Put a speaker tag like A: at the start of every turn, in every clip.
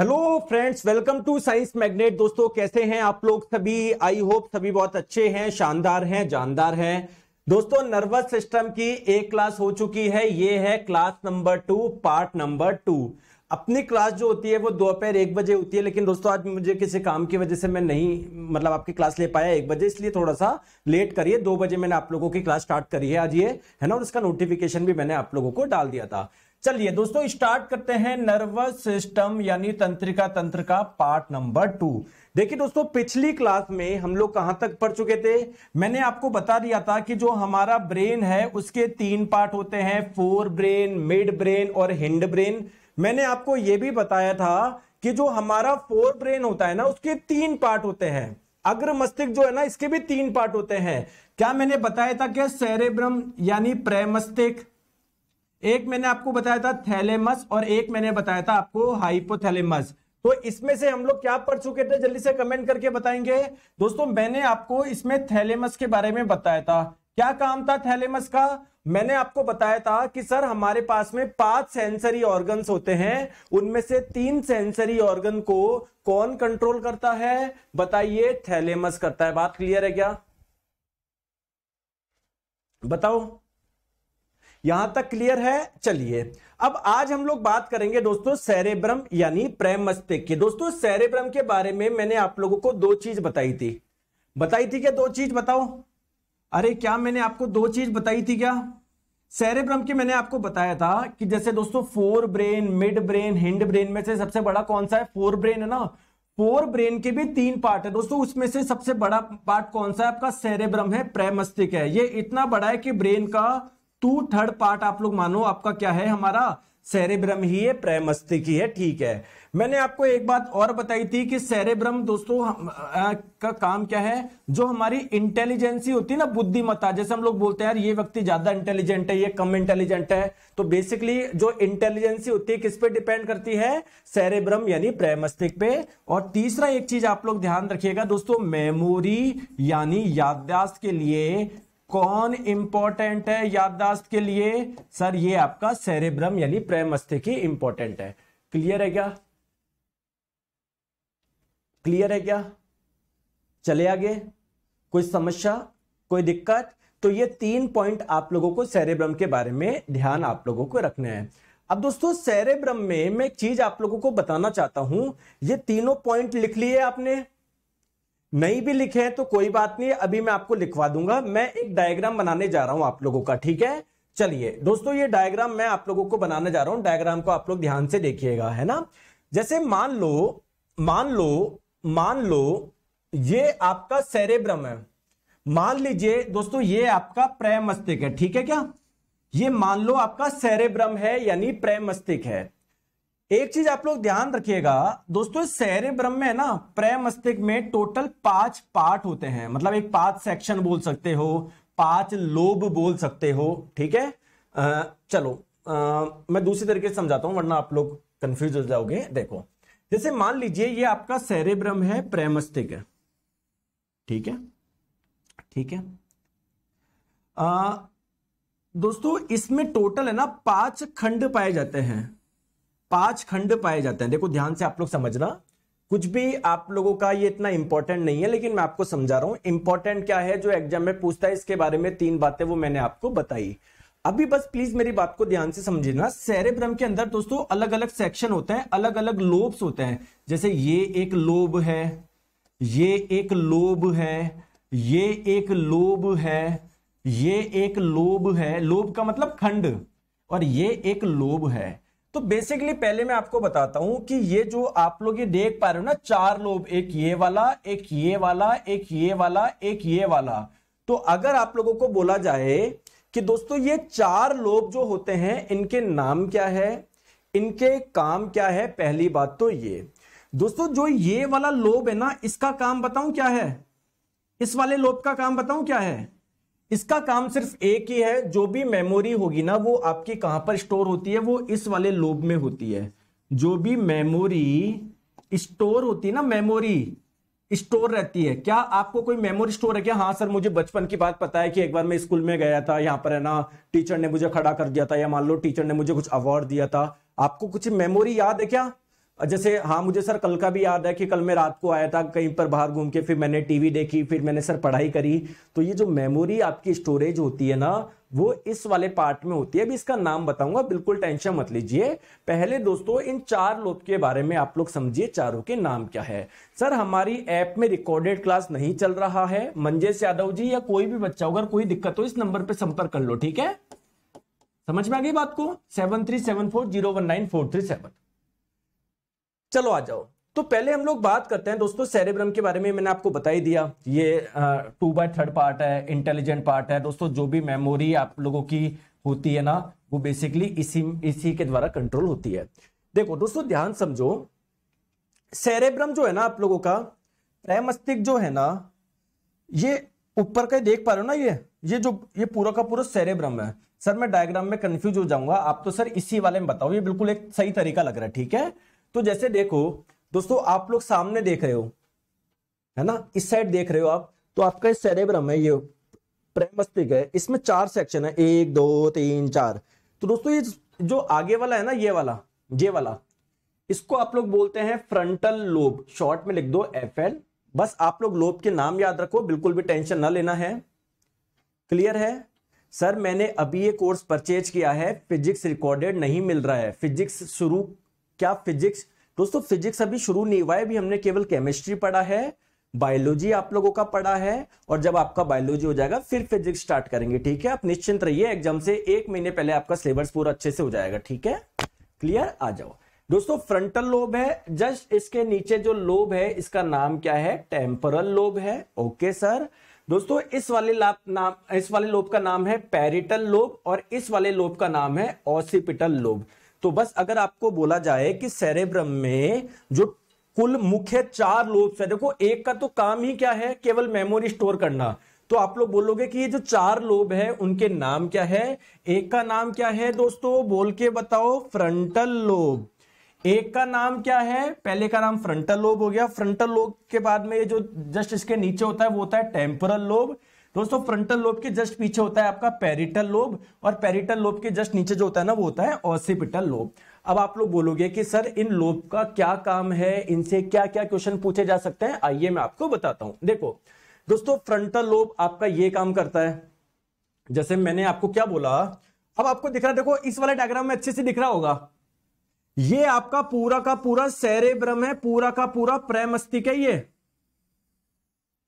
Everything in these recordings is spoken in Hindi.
A: hello friends welcome to science magnet दोस्तों कैसे हैं आप लोग सभी आई होप सभी बहुत अच्छे हैं शानदार हैं जानदार हैं दोस्तों नर्वस सिस्टम की एक क्लास हो चुकी है ये है class number two part number two अपनी क्लास जो होती है वो दोपहर एक बजे होती है लेकिन दोस्तों आज मुझे किसी काम की वजह से मैं नहीं मतलब आपकी क्लास ले पाया एक बजे इसलिए थोड़ा सा लेट करिए दो बजे मैंने आप लोगों की क्लास स्टार्ट करी है आज ये है ना और उसका नोटिफिकेशन भी मैंने आप लोगों को डाल दिया था चलिए दोस्तों स्टार्ट करते हैं नर्वस सिस्टम यानी तंत्रिका तंत्र का पार्ट नंबर टू देखिए दोस्तों पिछली क्लास में हम लोग कहां तक पढ़ चुके थे मैंने आपको बता दिया था कि जो हमारा ब्रेन है उसके तीन पार्ट होते हैं फोर ब्रेन मिड ब्रेन और हिंड ब्रेन मैंने आपको यह भी बताया था कि जो हमारा फोर ब्रेन होता है ना उसके तीन पार्ट होते हैं अग्र मस्तिष्क जो है ना इसके भी तीन पार्ट होते हैं क्या मैंने बताया था क्या सेरेब्रम यानी प्रेमस्तिक एक मैंने आपको बताया था थैलेमस और एक मैंने बताया था आपको हाइपोथैलेमस तो इसमें से हम लोग क्या पढ़ चुके थे जल्दी से कमेंट करके बताएंगे दोस्तों मैंने आपको इसमें थैलेमस के बारे में बताया था क्या काम था थैलेमस का मैंने आपको बताया था कि सर हमारे पास में पांच सेंसरी ऑर्गन्स होते हैं उनमें से तीन सेंसरी ऑर्गन को कौन कंट्रोल करता है बताइए थैलेमस करता है बात क्लियर है क्या बताओ यहां तक क्लियर है चलिए अब आज हम लोग बात करेंगे दोस्तों सेरेब्रम यानी प्रेम मस्तिष्क की दोस्तों सेरेब्रम के बारे में मैंने आप लोगों को दो चीज बताई थी बताई थी क्या दो चीज बताओ अरे क्या मैंने आपको दो चीज बताई थी क्या सेरेब्रम की मैंने आपको बताया था कि जैसे दोस्तों forebrain midbrain hindbrain में से सबसे बड़ा कौन सा है फोर ब्रेन है ना फोर ब्रेन के भी तीन पार्ट है दोस्तों उसमें से सबसे बड़ा पार्ट कौन सा है आपका सेरेब्रम है प्रेमस्तिक है ये इतना बड़ा है कि ब्रेन का टू थर्ड पार्ट आप लोग मानो आपका क्या है हमारा सेरेब्रम ही है प्रयमस्तिक ही है ठीक है मैंने आपको एक बात और बताई थी कि सेरेब्रम दोस्तों आ, का काम क्या है जो हमारी इंटेलिजेंसी होती है ना बुद्धिमत्ता जैसे हम लोग बोलते हैं यार ये व्यक्ति ज्यादा इंटेलिजेंट है ये कम इंटेलिजेंट है तो बेसिकली जो इंटेलिजेंसी होती है किस पे डिपेंड करती है सेरेब्रम यानी प्रेमस्तिक पे और तीसरा एक चीज आप लोग ध्यान रखिएगा दोस्तों मेमोरी यानी याददाश्त के लिए कौन इंपॉर्टेंट है याददाश्त के लिए सर ये आपका सेरेब्रम यानी प्रेम अस्थि इंपॉर्टेंट है क्लियर है क्या क्लियर है क्या चले आगे कोई समस्या कोई दिक्कत तो ये तीन पॉइंट आप लोगों को सेरेब्रम के बारे में ध्यान आप लोगों को रखना है अब दोस्तों सेरेब्रम में मैं एक चीज आप लोगों को बताना चाहता हूं ये तीनों पॉइंट लिख लिए आपने नहीं भी लिखे हैं तो कोई बात नहीं अभी मैं आपको लिखवा दूंगा मैं एक डायग्राम बनाने जा रहा हूं आप लोगों का ठीक है चलिए दोस्तों ये डायग्राम मैं आप लोगों को बनाने जा रहा हूं डायग्राम को आप लोग ध्यान से देखिएगा है ना जैसे मान लो मान लो मान लो ये आपका सेरेब्रम है मान लीजिए दोस्तों ये आपका प्रेमस्तिक है ठीक है क्या ये मान लो आपका सेरेब्रम है यानी प्रेमस्तिक है एक चीज आप लोग ध्यान रखिएगा दोस्तों सहरे ब्रह्म में ना प्रमस्तिष्क में टोटल पांच पार्ट होते हैं मतलब एक पांच सेक्शन बोल सकते हो पांच लोब बोल सकते हो ठीक है आ, चलो आ, मैं दूसरी तरीके से समझाता हूं वरना आप लोग कंफ्यूज हो जाओगे देखो जैसे मान लीजिए ये आपका सहरे ब्रह्म है प्रमस्तिक है ठीक है ठीक है आ, दोस्तों इसमें टोटल है ना पांच खंड पाए जाते हैं पांच खंड पाए जाते हैं देखो ध्यान से आप लोग समझना कुछ भी आप लोगों का ये इतना इंपॉर्टेंट नहीं है लेकिन मैं आपको समझा रहा हूं इंपॉर्टेंट क्या है जो एग्जाम में पूछता है इसके बारे में तीन बातें वो मैंने आपको बताई अभी बस प्लीज मेरी बात को ध्यान से समझना भ्रम के अंदर दोस्तों अलग अलग सेक्शन होते हैं अलग अलग लोब्स होते हैं जैसे ये एक लोब है ये एक लोब है ये एक लोब है ये एक लोब है लोब का मतलब खंड और ये एक लोब है तो बेसिकली पहले मैं आपको बताता हूं कि ये जो आप लोग ये देख पा रहे हो ना चार लोब एक ये वाला एक ये वाला एक ये वाला एक ये वाला तो अगर आप लोगों को बोला जाए कि दोस्तों ये चार लोब जो होते हैं इनके नाम क्या है इनके काम क्या है पहली बात तो ये दोस्तों जो ये वाला लोब है ना इसका काम बताऊं क्या है इस वाले लोब का काम बताऊं क्या है इसका काम सिर्फ एक ही है जो भी मेमोरी होगी ना वो आपकी कहां पर स्टोर होती है वो इस वाले लोब में होती है जो भी मेमोरी स्टोर होती है ना मेमोरी स्टोर रहती है क्या आपको कोई मेमोरी स्टोर है क्या हाँ सर मुझे बचपन की बात पता है कि एक बार मैं स्कूल में गया था यहाँ पर है ना टीचर ने मुझे खड़ा कर दिया था या मान लो टीचर ने मुझे कुछ अवार्ड दिया था आपको कुछ मेमोरी याद है क्या जैसे हाँ मुझे सर कल का भी याद है कि कल मैं रात को आया था कहीं पर बाहर घूम के फिर मैंने टीवी देखी फिर मैंने सर पढ़ाई करी तो ये जो मेमोरी आपकी स्टोरेज होती है ना वो इस वाले पार्ट में होती है अभी इसका नाम बताऊंगा बिल्कुल टेंशन मत लीजिए पहले दोस्तों इन चार लोग के बारे में आप लोग समझिए चारों के नाम क्या है सर हमारी ऐप में रिकॉर्डेड क्लास नहीं चल रहा है मंजेश यादव जी या कोई भी बच्चा अगर कोई दिक्कत हो इस नंबर पर संपर्क कर लो ठीक है समझ में आ गई बात को seven three seven four zero one nine four three seven चलो आ जाओ तो पहले हम लोग बात करते हैं दोस्तों सेरेब्रम के बारे में मैंने आपको बता ही दिया ये टू बाय थर्ड पार्ट है इंटेलिजेंट पार्ट है दोस्तों जो भी मेमोरी आप लोगों की होती है ना वो बेसिकली इसी इसी के द्वारा कंट्रोल होती है देखो दोस्तों ध्यान समझो सेरेब्रम जो है ना आप लोगों का प्रमस्तिक जो है ना ये ऊपर का देख पा रहे हो ना ये ये जो ये पूरा का पूरा सेरेब्रम है सर मैं डायग्राम में कंफ्यूज हो जाऊंगा आप तो सर इसी वाले में बताओ ये बिल्कुल एक सही तरीका लग रहा है ठीक है तो जैसे देखो दोस्तों आप लोग सामने देख रहे हो है ना इस साइड देख रहे हो आप तो आपका सेरेब्रम है ये प्रेमस्तिक है इसमें चार सेक्शन है एक दो तीन चार तो दोस्तों ये जो आगे वाला है ना ये वाला ये वाला इसको आप लोग बोलते हैं फ्रंटल लोब शॉर्ट में लिख दो एफ एल बस आप लोग लोब के नाम याद रखो बिल्कुल भी टेंशन ना लेना है क्लियर है सर मैंने अभी ये कोर्स परचेज किया है फिजिक्स रिकॉर्डेड नहीं मिल रहा है फिजिक्स शुरू क्या फिजिक्स दोस्तों फिजिक्स अभी शुरू नहीं हुआ है अभी हमने केवल केमिस्ट्री पढ़ा है बायोलॉजी आप लोगों का पढ़ा है और जब आपका बायोलॉजी हो जाएगा फिर फिजिक्स स्टार्ट करेंगे ठीक है आप निश्चिंत रहिए एग्जाम से एक महीने पहले आपका सिलेबस पूरा अच्छे से हो जाएगा ठीक है क्लियर आ जाओ दोस्तों फ्रंटल लोब है जस्ट इसके नीचे जो लोब है इसका नाम क्या है टेम्परल लोब है ओके सर दोस्तों इस वाले नाम इस वाले लोब का नाम है पेरिटल लोब और इस वाले लोब का नाम है ऑसिपिटल लोब तो बस अगर आपको बोला जाए कि सेरेब्रम में जो कुल मुख्य चार लोब्स है देखो एक का तो काम ही क्या है केवल मेमोरी स्टोर करना तो आप लोग बोलोगे कि ये जो चार लोब है उनके नाम क्या है एक का नाम क्या है दोस्तों बोल के बताओ फ्रंटल लोब एक का नाम क्या है पहले का नाम फ्रंटल लोब हो गया फ्रंटल लोब के बाद में ये जो जस्ट इसके नीचे होता है वो होता है टेम्पोरल लोब दोस्तों फ्रंटल लोब के जस्ट पीछे होता है आपका पेरिटल लोब और पेरिटल लोब के जस्ट नीचे जो होता है ना वो होता है ऑसिपिटल लोब अब आप लोग बोलोगे कि सर इन लोब का क्या काम है इनसे क्या क्या क्वेश्चन पूछे जा सकते हैं आइए मैं आपको बताता हूं देखो दोस्तों फ्रंटल लोब आपका ये काम करता है जैसे मैंने आपको क्या बोला अब आपको दिख रहा देखो इस वाले डायग्राम में अच्छे से दिख रहा होगा ये आपका पूरा का पूरा सेरेब्रम है पूरा का पूरा प्रेमस्तिक है ये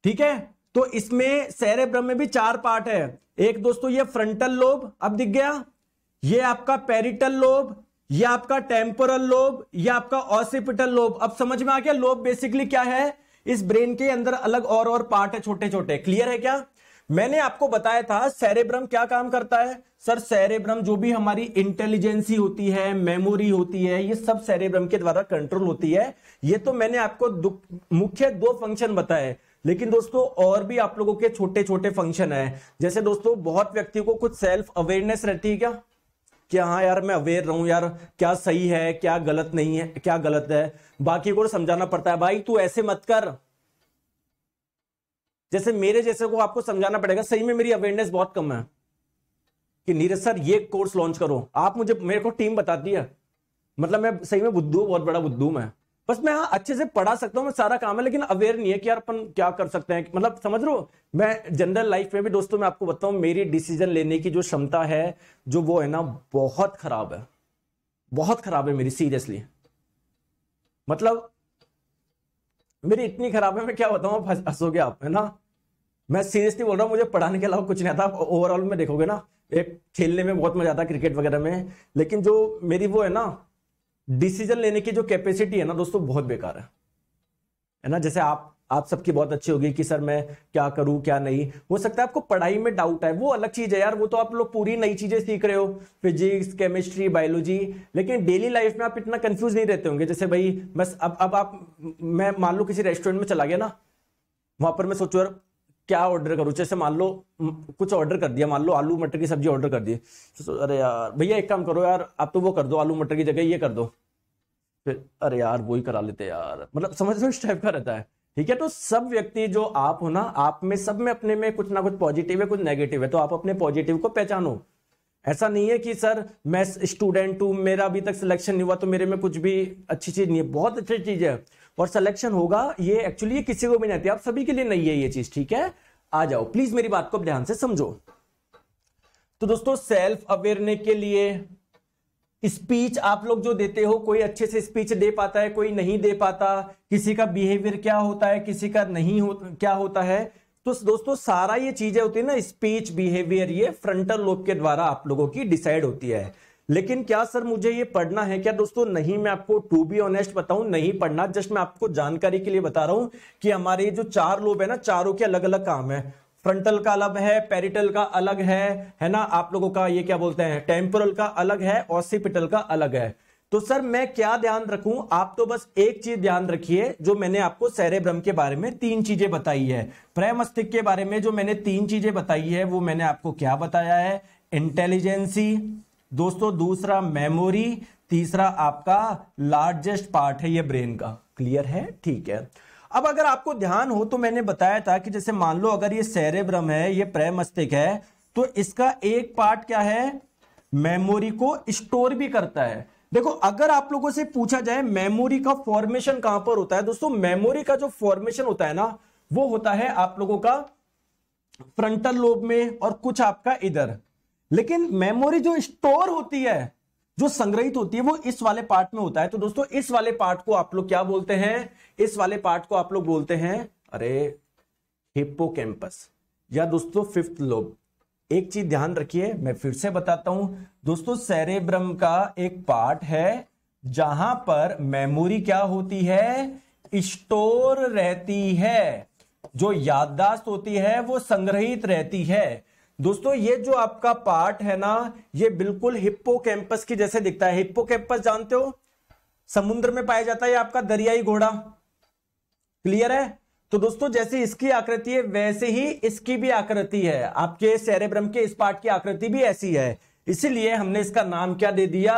A: ठीक है तो इसमें सेरेब्रम में भी चार पार्ट है एक दोस्तों ये फ्रंटल लोब अब दिख गया ये आपका पेरिटल लोब ये आपका टेम्पोरल लोब ये आपका ऑसिपिटल लोब अब समझ में आ गया लोब बेसिकली क्या है इस ब्रेन के अंदर अलग और और पार्ट है छोटे छोटे क्लियर है क्या मैंने आपको बताया था सेरेब्रम क्या काम करता है सर सेरेब्रम जो भी हमारी इंटेलिजेंसी होती है मेमोरी होती है ये सब सेरेब्रम के द्वारा कंट्रोल होती है ये तो मैंने आपको मुख्य दो फंक्शन बताए लेकिन दोस्तों और भी आप लोगों के छोटे छोटे फंक्शन है जैसे दोस्तों बहुत व्यक्तियों को कुछ सेल्फ अवेयरनेस रहती है क्या कि हाँ यार मैं अवेयर रहूं यार क्या सही है क्या गलत नहीं है क्या गलत है बाकी को समझाना पड़ता है भाई तू ऐसे मत कर जैसे मेरे जैसे को आपको समझाना पड़ेगा सही में मेरी अवेयरनेस बहुत कम है कि नीरज सर ये कोर्स लॉन्च करो आप मुझे मेरे को टीम बताती है मतलब मैं सही में बुद्धू बहुत बड़ा बुद्धू मैं बस मैं हाँ अच्छे से पढ़ा सकता हूँ मैं सारा काम है लेकिन अवेयर नहीं है कि यार अपन क्या कर सकते हैं मतलब समझ लो मैं जनरल लाइफ में भी दोस्तों मैं आपको बताऊँ मेरी डिसीजन लेने की जो क्षमता है जो वो है ना बहुत खराब है बहुत खराब है मेरी सीरियसली मतलब मेरी इतनी खराब है मैं क्या बताऊँ आप हंसोगे आप है ना मैं सीरियसली बोल रहा हूँ मुझे पढ़ाने के अलावा कुछ नहीं आता ओवरऑल में देखोगे ना एक खेलने में बहुत मजा आता है क्रिकेट वगैरह में लेकिन जो मेरी वो है ना डिसीजन लेने की जो कैपेसिटी है ना दोस्तों बहुत बेकार है है ना जैसे आप आप सबकी बहुत अच्छी होगी कि सर मैं क्या करूं क्या नहीं हो सकता है आपको पढ़ाई में डाउट है वो अलग चीज है यार वो तो आप लोग पूरी नई चीजें सीख रहे हो फिजिक्स केमिस्ट्री बायोलॉजी लेकिन डेली लाइफ में आप इतना कंफ्यूज नहीं रहते होंगे जैसे भाई बस अब अब आप मैं मान लो किसी रेस्टोरेंट में चला गया ना वहां पर मैं सोचू यार क्या ऑर्डर करूँ जैसे मान लो कुछ ऑर्डर कर दिया मान लो आलू मटर की सब्जी ऑर्डर कर दी तो अरे यार भैया एक काम करो यार आप तो वो कर दो आलू मटर की जगह ये कर दो फिर अरे यार वो ही करा लेते यार मतलब समझ लो इस टाइप का रहता है ठीक है तो सब व्यक्ति जो आप हो ना आप में सब में अपने में कुछ ना कुछ पॉजिटिव है कुछ नेगेटिव है तो आप अपने पॉजिटिव को पहचानो ऐसा नहीं है कि सर मैं स्टूडेंट हूं मेरा अभी तक सिलेक्शन नहीं हुआ तो मेरे में कुछ भी अच्छी चीज नहीं है बहुत अच्छी चीज है और सिलेक्शन होगा ये एक्चुअली ये किसी को भी नहीं आती आप सभी के लिए नहीं है ये चीज ठीक है आ जाओ प्लीज मेरी बात को ध्यान से समझो तो दोस्तों सेल्फ अवेयरनेस के लिए स्पीच आप लोग जो देते हो कोई अच्छे से स्पीच दे पाता है कोई नहीं दे पाता किसी का बिहेवियर क्या होता है किसी का नहीं हो, क्या होता है तो दोस्तों सारा ये चीजें होती है ना स्पीच बिहेवियर ये फ्रंटल लोब के द्वारा आप लोगों की डिसाइड होती है लेकिन क्या सर मुझे ये पढ़ना है क्या दोस्तों नहीं मैं आपको टू बी ऑनेस्ट बताऊं नहीं पढ़ना जस्ट मैं आपको जानकारी के लिए बता रहा हूं कि हमारे जो चार लोब है ना चारों के अलग अलग काम है फ्रंटल का अलग है पेरिटल का अलग है है ना आप लोगों का ये क्या बोलते हैं टेम्पोरल का अलग है ऑसिपिटल का अलग है तो सर मैं क्या ध्यान रखूं आप तो बस एक चीज ध्यान रखिए जो मैंने आपको भ्रम के बारे में तीन चीजें बताई है प्रेमस्तिक के बारे में जो मैंने तीन चीजें बताई है वो मैंने आपको क्या बताया है इंटेलिजेंसी दोस्तों दूसरा मेमोरी तीसरा आपका लार्जेस्ट पार्ट है ये ब्रेन का क्लियर है ठीक है अब अगर आपको ध्यान हो तो मैंने बताया था कि जैसे मान लो अगर ये सेरेब्रम है ये प्रेमस्तिक है तो इसका एक पार्ट क्या है मेमोरी को स्टोर भी करता है देखो अगर आप लोगों से पूछा जाए मेमोरी का फॉर्मेशन कहां पर होता है दोस्तों मेमोरी का जो फॉर्मेशन होता है ना वो होता है आप लोगों का फ्रंटल लोब में और कुछ आपका इधर लेकिन मेमोरी जो स्टोर होती है जो संग्रहित होती है वो इस वाले पार्ट में होता है तो दोस्तों इस वाले पार्ट को आप लोग क्या बोलते हैं इस वाले पार्ट को आप लोग बोलते हैं अरे हिप्पो या दोस्तों फिफ्थ लोब एक चीज ध्यान रखिए मैं फिर से बताता हूं दोस्तों सेरेब्रम का एक पार्ट है जहां पर मेमोरी क्या होती है स्टोर रहती है जो याददाश्त होती है वो संग्रहित रहती है दोस्तों ये जो आपका पार्ट है ना ये बिल्कुल हिप्पो कैंपस की जैसे दिखता है हिप्पो कैंपस जानते हो समुद्र में पाया जाता है आपका दरियाई घोड़ा क्लियर है तो दोस्तों जैसे इसकी आकृति है वैसे ही इसकी भी आकृति है आपके सेरेब्रम के इस पार्ट की आकृति भी ऐसी है इसीलिए हमने इसका नाम क्या दे दिया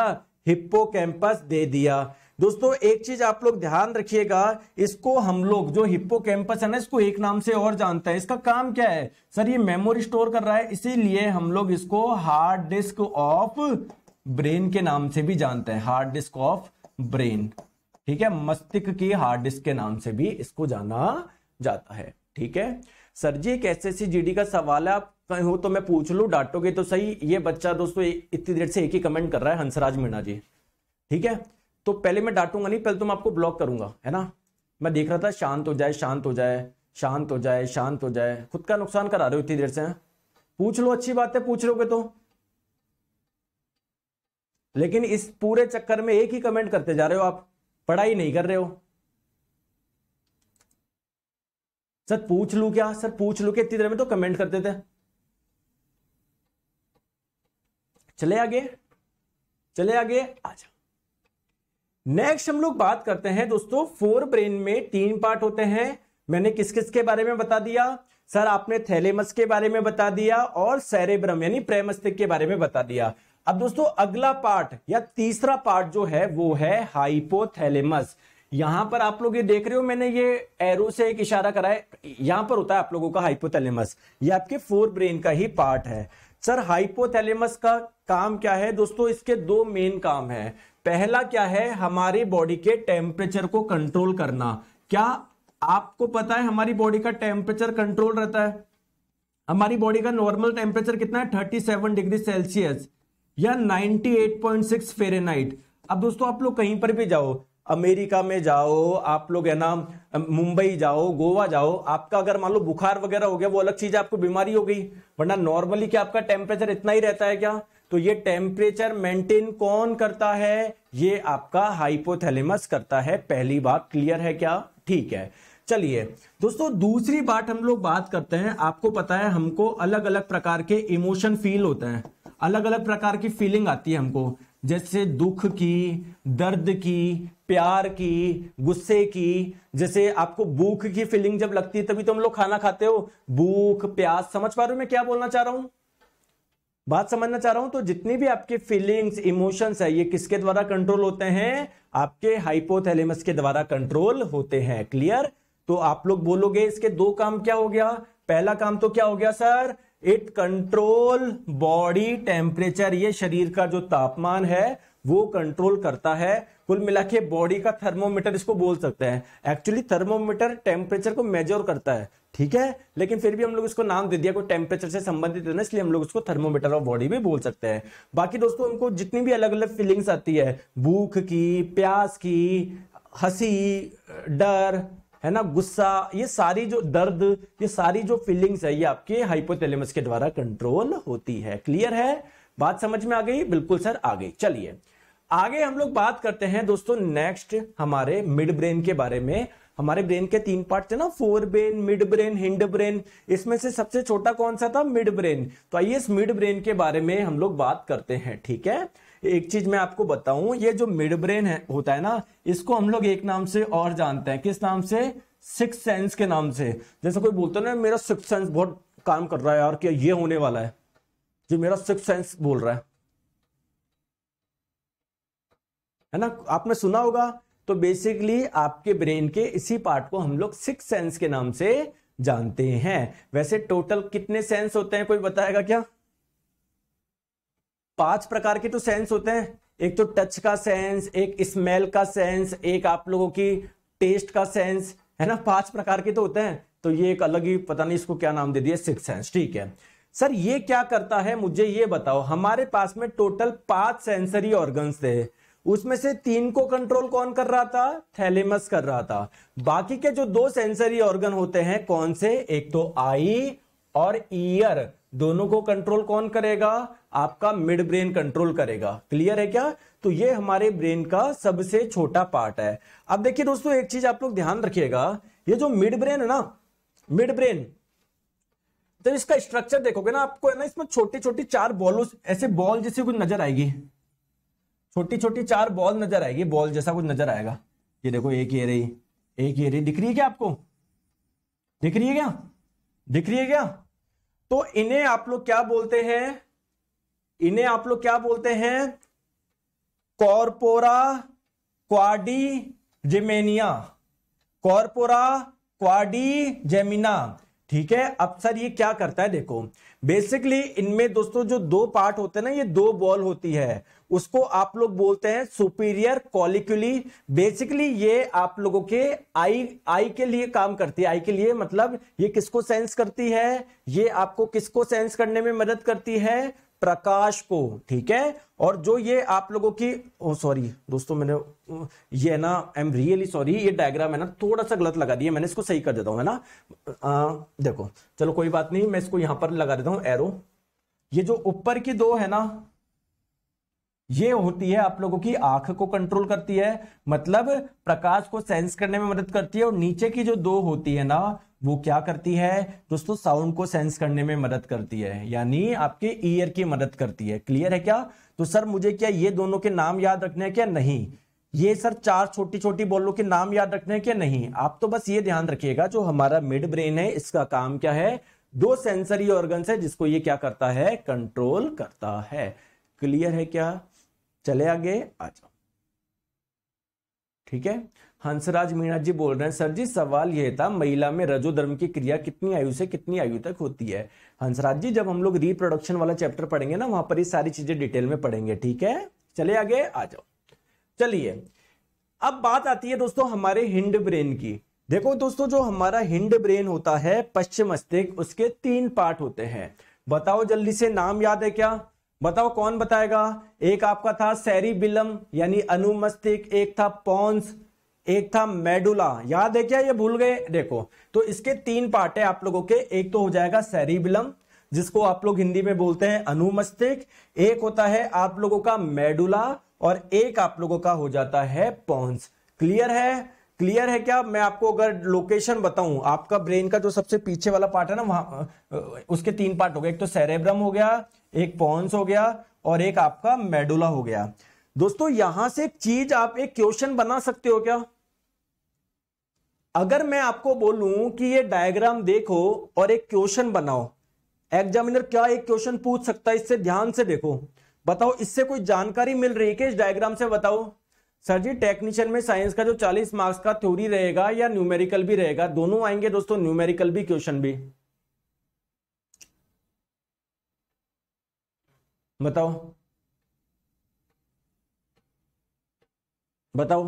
A: कैंपस दे दिया दोस्तों एक चीज आप लोग ध्यान रखिएगा इसको हम लोग जो हिप्पो कैंपस है ना इसको एक नाम से और जानते हैं इसका काम क्या है सर ये मेमोरी स्टोर कर रहा है इसीलिए हम लोग इसको हार्ड डिस्क ऑफ ब्रेन के नाम से भी जानते हैं हार्ड डिस्क ऑफ ब्रेन ठीक है मस्तिष्क की हार्ड डिस्क के नाम से भी इसको जाना जाता है ठीक है सर जी एक एस एस का सवाल है आप हो तो मैं पूछ लू डांटोगे तो सही ये बच्चा दोस्तों इतनी देर से एक ही कमेंट कर रहा है हंसराज मीणा जी ठीक है तो पहले मैं डांटूंगा नहीं पहले तो मैं आपको ब्लॉक करूंगा है ना मैं देख रहा था शांत हो जाए शांत हो जाए शांत हो जाए शांत हो जाए खुद का नुकसान करा रहे हो इतनी देर से पूछ लो अच्छी बात है पूछ लोगे तो लेकिन इस पूरे चक्कर में एक ही कमेंट करते जा रहे हो आप पढ़ाई नहीं कर रहे हो सर पूछ लू क्या सर पूछ लू क्या इतनी देर में तो कमेंट करते थे चले आगे चले आगे आजा नेक्स्ट हम लोग बात करते हैं दोस्तों फोर ब्रेन में तीन पार्ट होते हैं मैंने किस किस के बारे में बता दिया सर आपने थैलेमस के बारे में बता दिया और सेरेब्रम यानी प्रेमस्तिक के बारे में बता दिया अब दोस्तों अगला पार्ट या तीसरा पार्ट जो है वो है हाइपोथैलेमस यहां पर आप लोग ये देख रहे हो मैंने ये एरो से एक इशारा करा है यहां पर होता है आप लोगों का हाइपोथैलेमस ये आपके फोर ब्रेन का ही पार्ट है सर हाइपोथैलेमस का काम क्या है दोस्तों इसके दो मेन काम है पहला क्या है हमारी बॉडी के टेम्परेचर को कंट्रोल करना क्या आपको पता है हमारी बॉडी का टेम्परेचर कंट्रोल रहता है हमारी बॉडी का नॉर्मल टेम्परेचर कितना है 37 डिग्री सेल्सियस या 98.6 फेरेनाइट अब दोस्तों आप लोग कहीं पर भी जाओ अमेरिका में जाओ आप लोग है ना मुंबई जाओ गोवा जाओ आपका अगर मान लो बुखार वगैरह हो गया वो अलग चीज है आपको बीमारी हो गई वरना नॉर्मली क्या आपका टेम्परेचर इतना ही रहता है क्या तो ये टेम्परेचर मेंटेन कौन करता है ये आपका हाइपोथैलेमस करता है पहली बात क्लियर है क्या ठीक है चलिए दोस्तों दूसरी बात हम लोग बात करते हैं आपको पता है हमको अलग अलग प्रकार के इमोशन फील होते हैं अलग अलग प्रकार की फीलिंग आती है हमको जैसे दुख की दर्द की प्यार की गुस्से की जैसे आपको भूख की फीलिंग जब लगती है तभी तो हम लोग खाना खाते हो भूख प्यास समझ पा रहे हो मैं क्या बोलना चाह रहा हूं बात समझना चाह रहा हूं तो जितनी भी आपके फीलिंग्स इमोशंस है ये किसके द्वारा कंट्रोल होते हैं आपके हाइपोथैलेमस के द्वारा कंट्रोल होते हैं क्लियर तो आप लोग बोलोगे इसके दो काम क्या हो गया पहला काम तो क्या हो गया sir it control body temperature ये शरीर का जो तापमान है वो कंट्रोल करता है कुल मिला के बॉडी का थर्मोमीटर इसको बोल सकते हैं एक्चुअली थर्मोमीटर टेम्परेचर को मेजर करता है ठीक है लेकिन फिर भी हम लोग इसको नाम दे दिया कोई टेम्परेचर से संबंधित है ना इसलिए हम लोग इसको थर्मोमीटर ऑफ बॉडी भी बोल सकते हैं बाकी दोस्तों हमको जितनी भी अलग अलग फीलिंग्स आती है भूख की प्यास की हंसी डर है ना गुस्सा ये सारी जो दर्द ये सारी जो फीलिंग्स है ये आपके हाइपोथैलेमस के द्वारा कंट्रोल होती है क्लियर है बात समझ में आ गई बिल्कुल सर आ गई चलिए आगे हम लोग बात करते हैं दोस्तों नेक्स्ट हमारे मिड ब्रेन के बारे में हमारे ब्रेन के तीन पार्ट थे ना forebrain midbrain hindbrain इसमें से सबसे छोटा कौन सा था मिड ब्रेन तो आइए इस मिड ब्रेन के बारे में हम लोग बात करते हैं ठीक है एक चीज मैं आपको बताऊं ये जो मिड ब्रेन है होता है ना इसको हम लोग एक नाम से और जानते हैं किस नाम से सिक्स सेंस के नाम से जैसे कोई बोलता ना मेरा सिक्स सेंस बहुत काम कर रहा है यार क्या ये होने वाला है जो मेरा सिक्स सेंस बोल रहा है है ना आपने सुना होगा तो बेसिकली आपके ब्रेन के इसी पार्ट को हम लोग सिक्स सेंस के नाम से जानते हैं वैसे टोटल कितने सेंस होते हैं कोई बताएगा क्या पांच प्रकार के तो सेंस होते हैं एक तो टच का सेंस एक स्मेल का सेंस एक आप लोगों की टेस्ट का सेंस है ना पांच प्रकार के तो होते हैं तो ये एक अलग ही पता नहीं इसको क्या नाम दे दिया सिक्स सेंस ठीक है सर ये क्या करता है मुझे ये बताओ हमारे पास में टोटल पांच सेंसरी ऑर्गन्स थे उसमें से तीन को कंट्रोल कौन कर रहा था थैलेमस कर रहा था बाकी के जो दो सेंसरी ऑर्गन होते हैं कौन से एक तो आई और ईयर दोनों को कंट्रोल कौन करेगा आपका मिड ब्रेन कंट्रोल करेगा क्लियर है क्या तो ये हमारे ब्रेन का सबसे छोटा पार्ट है अब देखिए दोस्तों एक चीज आप लोग ध्यान रखिएगा ये जो मिड ब्रेन है ना मिड ब्रेन तो इसका स्ट्रक्चर देखोगे ना आपको है ना इसमें छोटी छोटी चार बॉलों ऐसे बॉल जैसे कुछ नजर आएगी छोटी छोटी चार बॉल नजर आएगी बॉल जैसा कुछ नजर आएगा ये देखो एक ये रही एक ये रही दिख रही है क्या आपको दिख रही है क्या दिख रही है क्या तो इन्हें आप लोग क्या बोलते हैं इन्हें आप लोग क्या बोलते हैं कॉर्पोरा क्वाडी जेमेनिया कॉर्पोरा क्वाडी जेमिना ठीक है अब सर ये क्या करता है देखो बेसिकली इनमें दोस्तों जो दो पार्ट होते हैं ना ये दो बॉल होती है उसको आप लोग बोलते हैं सुपीरियर कॉलिकुली बेसिकली ये आप लोगों के आई आई के लिए काम करती है आई के लिए मतलब ये किसको सेंस करती है ये आपको किसको सेंस करने में मदद करती है प्रकाश को ठीक है और जो ये आप लोगों की ओ सॉरी दोस्तों मैंने ये है ना आई एम रियली सॉरी ये डायग्राम है ना थोड़ा सा गलत लगा दिया मैंने इसको सही कर देता हूं है ना आ, देखो चलो कोई बात नहीं मैं इसको यहां पर लगा देता हूं एरो ये जो ऊपर की दो है ना ये होती है आप लोगों की आंख को कंट्रोल करती है मतलब प्रकाश को सेंस करने में मदद करती है और नीचे की जो दो होती है ना वो क्या करती है दोस्तों साउंड को सेंस करने में मदद करती है यानी आपके ईयर की मदद करती है क्लियर है क्या तो सर मुझे क्या ये दोनों के नाम याद रखने हैं क्या नहीं ये सर चार छोटी छोटी बोलों के नाम याद रखने हैं क्या नहीं आप तो बस ये ध्यान रखिएगा जो हमारा मिड ब्रेन है इसका काम क्या है दो सेंसरी ऑर्गन है जिसको ये क्या करता है कंट्रोल करता है क्लियर है क्या चले आगे आ जाओ ठीक है हंसराज मीणा जी बोल रहे हैं सर जी सवाल यह था महिला में रजो धर्म की क्रिया कितनी आयु से कितनी आयु तक होती है हंसराज जी जब हम लोग रिप्रोडक्शन वाला चैप्टर पढ़ेंगे ना वहां पर ये सारी चीजें डिटेल में पढ़ेंगे ठीक है चले आगे आ जाओ चलिए अब बात आती है दोस्तों हमारे हिंड ब्रेन की देखो दोस्तों जो हमारा हिंड ब्रेन होता है पश्चिम मस्तिष्क उसके तीन पार्ट होते हैं बताओ जल्दी से नाम याद है क्या बताओ कौन बताएगा एक आपका था सैरीबिलम यानी अनुमस्तिक एक था पॉन्स एक था मेडुला याद है क्या ये भूल गए देखो तो इसके तीन पार्ट है आप लोगों के एक तो हो जाएगा सैरीबिलम जिसको आप लोग हिंदी में बोलते हैं अनुमस्तिक एक होता है आप लोगों का मेडुला और एक आप लोगों का हो जाता है पॉन्स क्लियर है क्लियर है क्या मैं आपको अगर लोकेशन बताऊं आपका ब्रेन का जो सबसे पीछे वाला पार्ट है ना वहां उसके तीन पार्ट हो गए एक तो सेरेब्रम हो गया एक पॉन्स हो गया और एक आपका मेडुला हो गया दोस्तों यहां से एक चीज आप एक क्वेश्चन बना सकते हो क्या अगर मैं आपको बोलूं कि ये डायग्राम देखो और एक क्वेश्चन बनाओ एग्जामिनर क्या एक क्वेश्चन पूछ सकता है इससे ध्यान से देखो बताओ इससे कोई जानकारी मिल रही है कि इस डायग्राम से बताओ सर जी टेक्नीशियन में साइंस का जो 40 मार्क्स का थ्योरी रहेगा या न्यूमेरिकल भी रहेगा दोनों आएंगे दोस्तों न्यूमेरिकल भी क्वेश्चन भी बताओ बताओ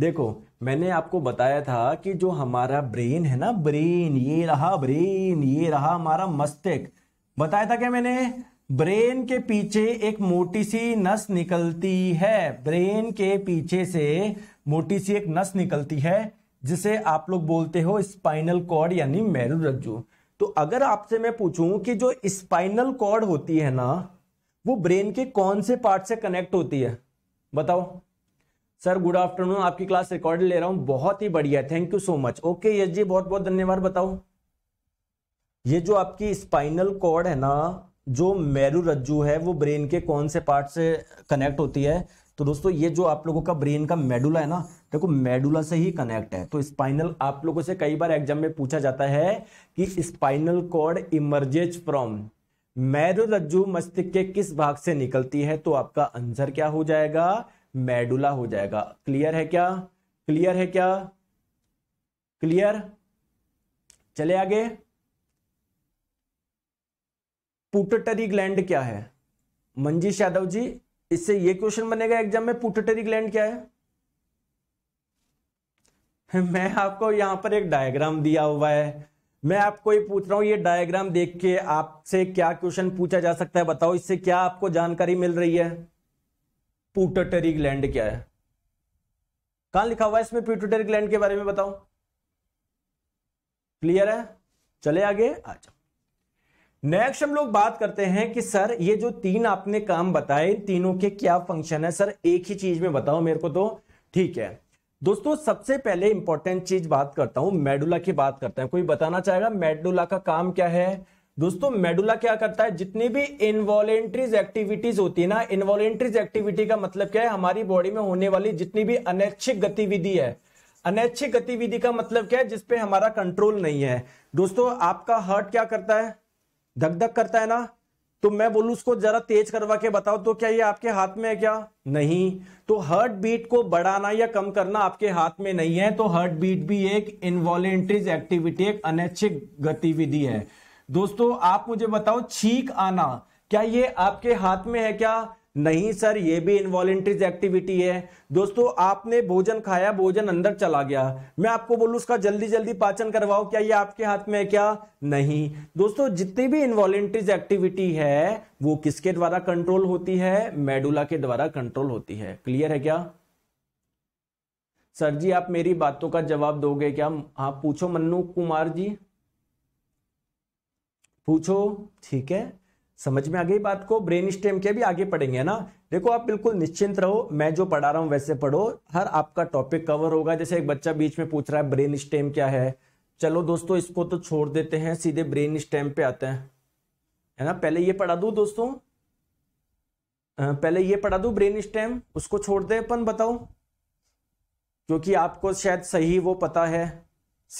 A: देखो मैंने आपको बताया था कि जो हमारा ब्रेन है ना ब्रेन ये रहा ब्रेन ये रहा हमारा मस्तिष्क बताया था क्या मैंने ब्रेन के पीछे एक मोटी सी नस निकलती है ब्रेन के पीछे से मोटी सी एक नस निकलती है जिसे आप लोग बोलते हो स्पाइनल कॉर्ड यानी मेरु रज्जु तो अगर आपसे मैं पूछूं कि जो स्पाइनल कॉर्ड होती है ना वो ब्रेन के कौन से पार्ट से कनेक्ट होती है बताओ सर गुड आफ्टरनून आपकी क्लास रिकॉर्ड ले रहा हूं बहुत ही बढ़िया thank you so much okay Yash ji बहुत बहुत धन्यवाद बताओ ये जो आपकी स्पाइनल कॉर्ड है ना जो मेरु रज्जु है वो ब्रेन के कौन से पार्ट से कनेक्ट होती है तो दोस्तों ये जो आप लोगों का ब्रेन का मेडुला है ना देखो मेडुला से ही कनेक्ट है तो स्पाइनल आप लोगों से कई बार एग्जाम में पूछा जाता है कि स्पाइनल कॉर्ड इमर्जेज फ्रॉम मेरु रज्जु मस्तिष्क के किस भाग से निकलती है तो आपका आंसर क्या हो जाएगा मेडुला हो जाएगा क्लियर है क्या क्लियर है क्या क्लियर चले आगे पुटटरी ग्लैंड क्या है मंजीश यादव जी इससे ये क्वेश्चन बनेगा एग्जाम में पुटटरी ग्लैंड क्या है मैं आपको यहां पर एक डायग्राम दिया हुआ है मैं आपको ये पूछ रहा हूं ये डायग्राम देख के आपसे क्या क्वेश्चन पूछा जा सकता है बताओ इससे क्या आपको जानकारी मिल रही है पुटटरी ग्लैंड क्या है कहां लिखा हुआ है इसमें पुटटरी ग्लैंड के बारे में बताओ क्लियर है चले आगे आ जाओ नेक्स्ट हम लोग बात करते हैं कि सर ये जो तीन आपने काम बताए तीनों के क्या फंक्शन है सर एक ही चीज में बताओ मेरे को तो ठीक है दोस्तों सबसे पहले इंपॉर्टेंट चीज बात करता हूं मेडुला की बात करते हैं कोई बताना चाहेगा मेडुला का काम क्या है दोस्तों मेडुला क्या करता है जितनी भी इनवॉलेंट्रीज एक्टिविटीज होती है ना इनवॉलेंट्रीज एक्टिविटी का मतलब क्या है हमारी बॉडी में होने वाली जितनी भी अनैच्छिक गतिविधि है अनैच्छिक गतिविधि का मतलब क्या है जिसपे हमारा कंट्रोल नहीं है दोस्तों आपका हार्ट क्या करता है धक धक करता है ना तो मैं बोलू उसको जरा तेज करवा के बताओ तो क्या ये आपके हाथ में है क्या नहीं तो हर्ट बीट को बढ़ाना या कम करना आपके हाथ में नहीं है तो हर्ट बीट भी एक इनवॉलेंट्रीज एक्टिविटी एक अनैच्छिक गतिविधि है दोस्तों आप मुझे बताओ छीक आना क्या ये आपके हाथ में है क्या नहीं सर ये भी इनवॉलेंट्रीज एक्टिविटी है दोस्तों आपने भोजन खाया भोजन अंदर चला गया मैं आपको बोलूं उसका जल्दी जल्दी पाचन करवाओ क्या ये आपके हाथ में है क्या नहीं दोस्तों जितनी भी इनवॉलेंट्रीज एक्टिविटी है वो किसके द्वारा कंट्रोल होती है मेडुला के द्वारा कंट्रोल होती है क्लियर है क्या सर जी आप मेरी बातों का जवाब दोगे क्या आप हाँ, पूछो मन्नू कुमार जी पूछो ठीक है समझ में आ गई बात को ब्रेन स्टेम के भी आगे पढ़ेंगे ना देखो आप बिल्कुल निश्चिंत रहो मैं जो पढ़ा रहा हूं वैसे पढ़ो हर आपका टॉपिक कवर होगा जैसे एक बच्चा बीच में पूछ रहा है ब्रेन स्टेम क्या है चलो दोस्तों इसको तो छोड़ देते हैं सीधे ब्रेन स्टेम पे आते हैं है ना पहले ये पढ़ा दू दोस्तों पहले ये पढ़ा दू ब्रेन स्टेम उसको छोड़ दे अपन बताओ क्योंकि आपको शायद सही वो पता है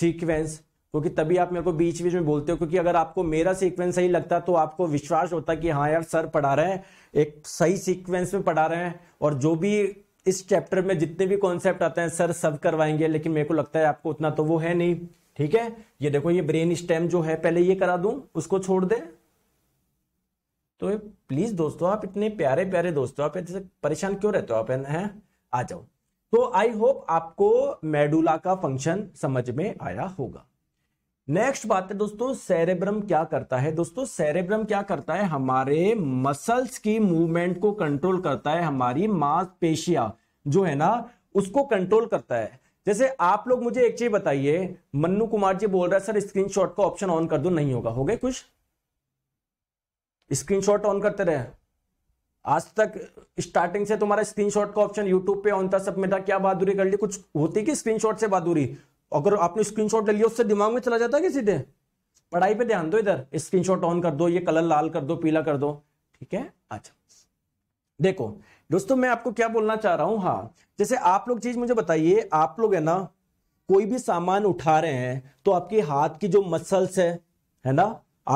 A: सीक्वेंस क्योंकि तभी आप मेरे को बीच बीच में बोलते हो क्योंकि अगर आपको मेरा सीक्वेंस सही लगता तो आपको विश्वास होता कि हाँ यार सर पढ़ा रहे हैं एक सही सीक्वेंस में पढ़ा रहे हैं और जो भी इस चैप्टर में जितने भी कॉन्सेप्ट आते हैं सर सब करवाएंगे लेकिन मेरे को लगता है आपको उतना तो वो है नहीं ठीक है ये देखो ये ब्रेन स्टेम जो है पहले ये करा दू उसको छोड़ दे तो प्लीज दोस्तों आप इतने प्यारे प्यारे दोस्तों आप ऐसे परेशान क्यों रहते हो आप है आ जाओ तो आई होप आपको मेडुला का फंक्शन समझ में आया होगा नेक्स्ट बात है दोस्तों सेरेब्रम क्या करता है दोस्तों सेरेब्रम क्या करता है हमारे मसल्स की मूवमेंट को कंट्रोल करता है हमारी मांसपेशिया जो है ना उसको कंट्रोल करता है जैसे आप लोग मुझे एक चीज बताइए मन्नू कुमार जी बोल रहा है सर स्क्रीनशॉट का ऑप्शन ऑन कर दो नहीं होगा हो गए कुछ स्क्रीनशॉट ऑन करते रहे आज तक स्टार्टिंग से तुम्हारा स्क्रीनशॉट का ऑप्शन यूट्यूब पे ऑन था सब में था क्या बहादुरी कर ली कुछ होती कि स्क्रीनशॉट से बहादुरी अगर आपने स्क्रीनशॉट ले लिया उससे दिमाग में चला जाता है कि सीधे पढ़ाई पे ध्यान दो इधर स्क्रीनशॉट ऑन कर दो ये कलर लाल कर दो पीला कर दो ठीक है अच्छा देखो दोस्तों मैं आपको क्या बोलना चाह रहा हूं हाँ जैसे आप लोग चीज मुझे बताइए आप लोग है ना कोई भी सामान उठा रहे हैं तो आपके हाथ की जो मसल्स है है ना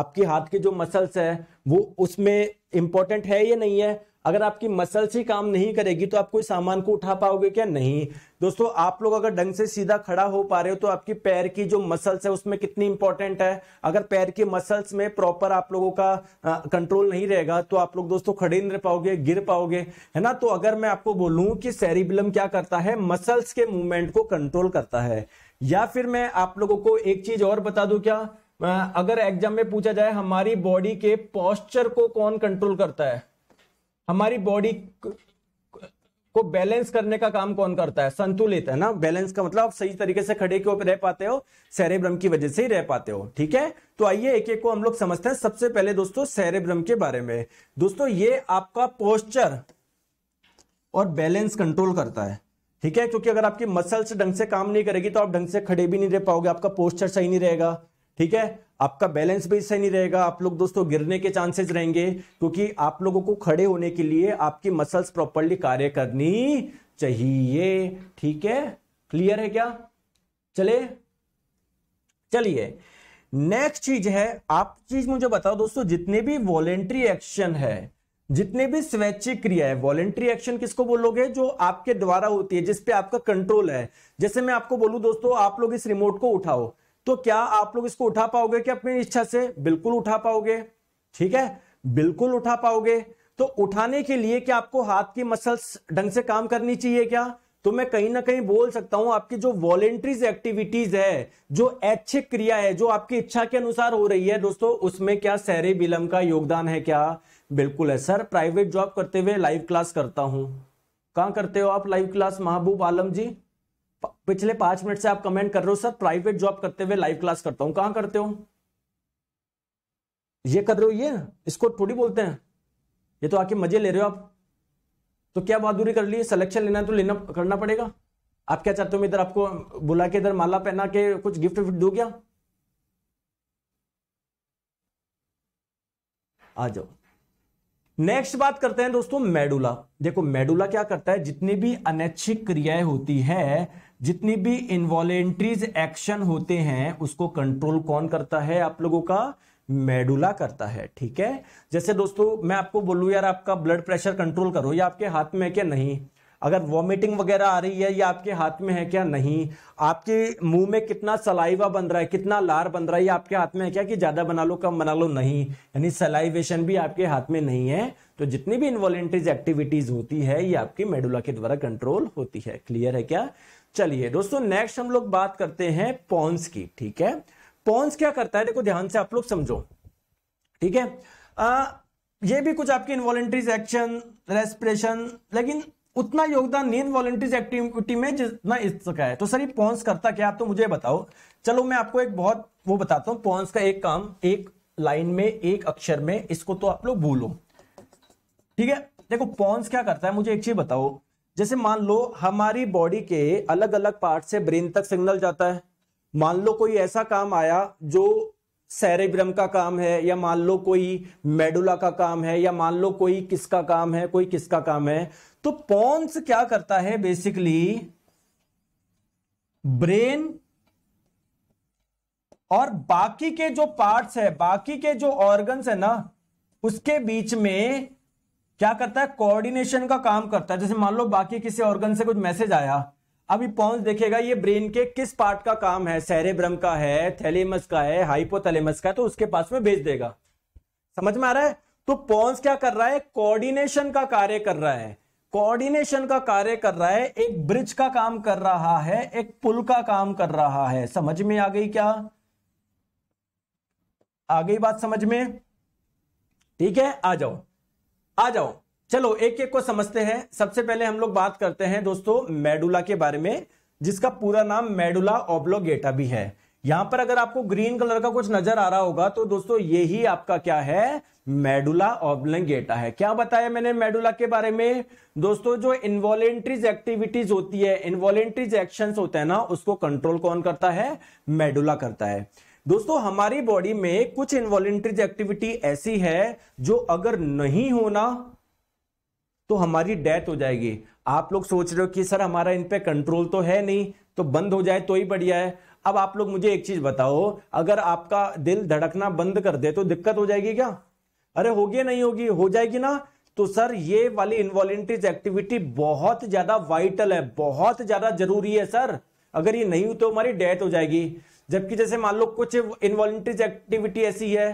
A: आपके हाथ के जो मसल्स है वो उसमें इंपॉर्टेंट है या नहीं है अगर आपकी मसल्स ही काम नहीं करेगी तो आप कोई सामान को उठा पाओगे क्या नहीं दोस्तों आप लोग अगर ढंग से सीधा खड़ा हो पा रहे हो तो आपकी पैर की जो मसल्स है उसमें कितनी इंपॉर्टेंट है अगर पैर की मसल्स में प्रॉपर आप लोगों का आ, कंट्रोल नहीं रहेगा तो आप लोग दोस्तों खड़े नहीं रह पाओगे गिर पाओगे है ना तो अगर मैं आपको बोलूं कि सेरिबुलम क्या करता है मसल्स के मूवमेंट को कंट्रोल करता है या फिर मैं आप लोगों को एक चीज और बता दू क्या अगर एग्जाम में पूछा जाए हमारी बॉडी के पॉस्चर को कौन कंट्रोल करता है हमारी बॉडी को बैलेंस करने का काम कौन करता है संतुलित है ना बैलेंस का मतलब आप सही तरीके से खड़े के ऊपर रह पाते हो सेरेब्रम की वजह से ही रह पाते हो ठीक है तो आइए एक एक को हम लोग समझते हैं सबसे पहले दोस्तों सेरेब्रम के बारे में दोस्तों ये आपका पोस्चर और बैलेंस कंट्रोल करता है ठीक है क्योंकि अगर आपकी मसल्स ढंग से काम नहीं करेगी तो आप ढंग से खड़े भी नहीं रह पाओगे आपका पोस्चर सही नहीं रहेगा ठीक है आपका बैलेंस भी सही नहीं रहेगा आप लोग दोस्तों गिरने के चांसेस रहेंगे क्योंकि आप लोगों को खड़े होने के लिए आपकी मसल्स प्रॉपरली कार्य करनी चाहिए ठीक है क्लियर है क्या चले चलिए नेक्स्ट चीज है आप चीज मुझे बताओ दोस्तों जितने भी वॉलेंट्री एक्शन है जितने भी स्वैच्छिक क्रिया है वॉलेंट्री एक्शन किसको बोलोगे जो आपके द्वारा होती है जिसपे आपका कंट्रोल है जैसे मैं आपको बोलूं दोस्तों आप लोग इस रिमोट को उठाओ तो क्या आप लोग इसको उठा पाओगे कि अपनी इच्छा से बिल्कुल उठा पाओगे ठीक है बिल्कुल उठा पाओगे तो उठाने के लिए क्या आपको हाथ की मसल्स ढंग से काम करनी चाहिए क्या तो मैं कहीं ना कहीं बोल सकता हूं आपकी जो वॉलेंट्रीज एक्टिविटीज है जो ऐच्छिक क्रिया है जो आपकी इच्छा के अनुसार हो रही है दोस्तों उसमें क्या सहरे बिलम का योगदान है क्या बिल्कुल है सर प्राइवेट जॉब करते हुए लाइव क्लास करता हूं कहां करते हो आप लाइव क्लास महबूब आलम जी पिछले पांच मिनट से आप कमेंट कर रहे हो सर प्राइवेट जॉब करते हुए लाइव क्लास करता हूं कहां करते हो ये कर रहे हो ये इसको थोड़ी बोलते हैं ये तो आके मजे ले रहे हो आप तो क्या बहादुरी कर ली सिलेक्शन लेना है तो लेना करना पड़ेगा आप क्या चाहते हो मैं इधर आपको बुला के इधर माला पहना के कुछ गिफ्ट विफ्ट दो क्या आ जाओ नेक्स्ट बात करते हैं दोस्तों मेडुला देखो मेडुला क्या करता है जितनी भी अनैच्छिक क्रियाएं होती है जितनी भी इनवॉलेंट्रीज एक्शन होते हैं उसको कंट्रोल कौन करता है आप लोगों का मेडुला करता है ठीक है जैसे दोस्तों मैं आपको बोलूँ यार आपका ब्लड प्रेशर कंट्रोल करो या आपके हाथ में है क्या नहीं अगर वॉमिटिंग वगैरह आ रही है या आपके हाथ में है क्या नहीं आपके मुंह में कितना सलाइवा बन रहा है कितना लार बन रहा है ये आपके हाथ में है क्या कि ज्यादा बना लो कम बना लो नहीं यानी सलाइवेशन भी आपके हाथ में नहीं है तो जितनी भी इन्वॉलेंट्रीज एक्टिविटीज होती है ये आपकी मेडुला के द्वारा कंट्रोल होती है क्लियर है क्या चलिए दोस्तों नेक्स्ट हम लोग बात करते हैं पॉन्स की ठीक है पॉन्स क्या करता है देखो ध्यान से आप लोग समझो ठीक है आ, ये भी कुछ आपके इनवॉलेंट्रीज एक्शन रेस्पिरेशन लेकिन उतना योगदान नहीं वॉलेंट्रीज एक्टिविटी में जितना इसका है तो सर ये पॉन्स करता क्या आप तो मुझे बताओ चलो मैं आपको एक बहुत वो बताता हूं पॉन्स का एक काम एक लाइन में एक अक्षर में इसको तो आप लोग भूलो ठीक है देखो पॉन्स क्या करता है मुझे एक चीज बताओ जैसे मान लो हमारी बॉडी के अलग अलग पार्ट से ब्रेन तक सिग्नल जाता है मान लो कोई ऐसा काम आया जो सेरेब्रम का काम है या मान लो कोई मेडुला का काम है या मान लो कोई किसका काम है कोई किसका काम है तो पॉन्स क्या करता है बेसिकली ब्रेन और बाकी के जो पार्ट्स है बाकी के जो ऑर्गन्स है ना उसके बीच में क्या करता है कोऑर्डिनेशन का काम करता है जैसे मान लो बाकी किसी ऑर्गन से कुछ मैसेज आया अभी पॉन्स देखेगा ये ब्रेन के किस पार्ट का काम है सेरेब्रम का है थैलेमस का है हाइपोथैलेमस का है तो उसके पास में भेज देगा समझ में आ रहा है तो पॉन्स क्या कर रहा है कोऑर्डिनेशन का कार्य कर रहा है कोऑर्डिनेशन का कार्य कर रहा है एक ब्रिज का काम कर रहा है एक पुल का काम कर रहा है समझ में आ गई क्या आ गई बात समझ में ठीक है आ जाओ आ जाओ चलो एक एक को समझते हैं सबसे पहले हम लोग बात करते हैं दोस्तों मेडुला के बारे में जिसका पूरा नाम मेडुला ओब्लोगेटा भी है यहां पर अगर आपको ग्रीन कलर का कुछ नजर आ रहा होगा तो दोस्तों ये ही आपका क्या है मेडुला ऑब्लंगेटा है क्या बताया मैंने मेडुला के बारे में दोस्तों जो इन्वॉलेंट्रीज एक्टिविटीज होती है इन्वॉलेंट्रीज एक्शन होते हैं ना उसको कंट्रोल कौन करता है मेडुला करता है दोस्तों हमारी बॉडी में कुछ इन्वॉलेंट्रीज एक्टिविटी ऐसी है जो अगर नहीं होना तो हमारी डेथ हो जाएगी आप लोग सोच रहे हो कि सर हमारा इन पे कंट्रोल तो है नहीं तो बंद हो जाए तो ही बढ़िया है अब आप लोग मुझे एक चीज बताओ अगर आपका दिल धड़कना बंद कर दे तो दिक्कत हो जाएगी क्या अरे होगी नहीं होगी हो जाएगी ना तो सर ये वाली इनवॉलेंट्रीज एक्टिविटी बहुत ज्यादा वाइटल है बहुत ज्यादा जरूरी है सर अगर ये नहीं हो तो हमारी डेथ हो जाएगी जबकि जैसे मान लो कुछ इनवॉलेंट्रीज एक्टिविटी ऐसी है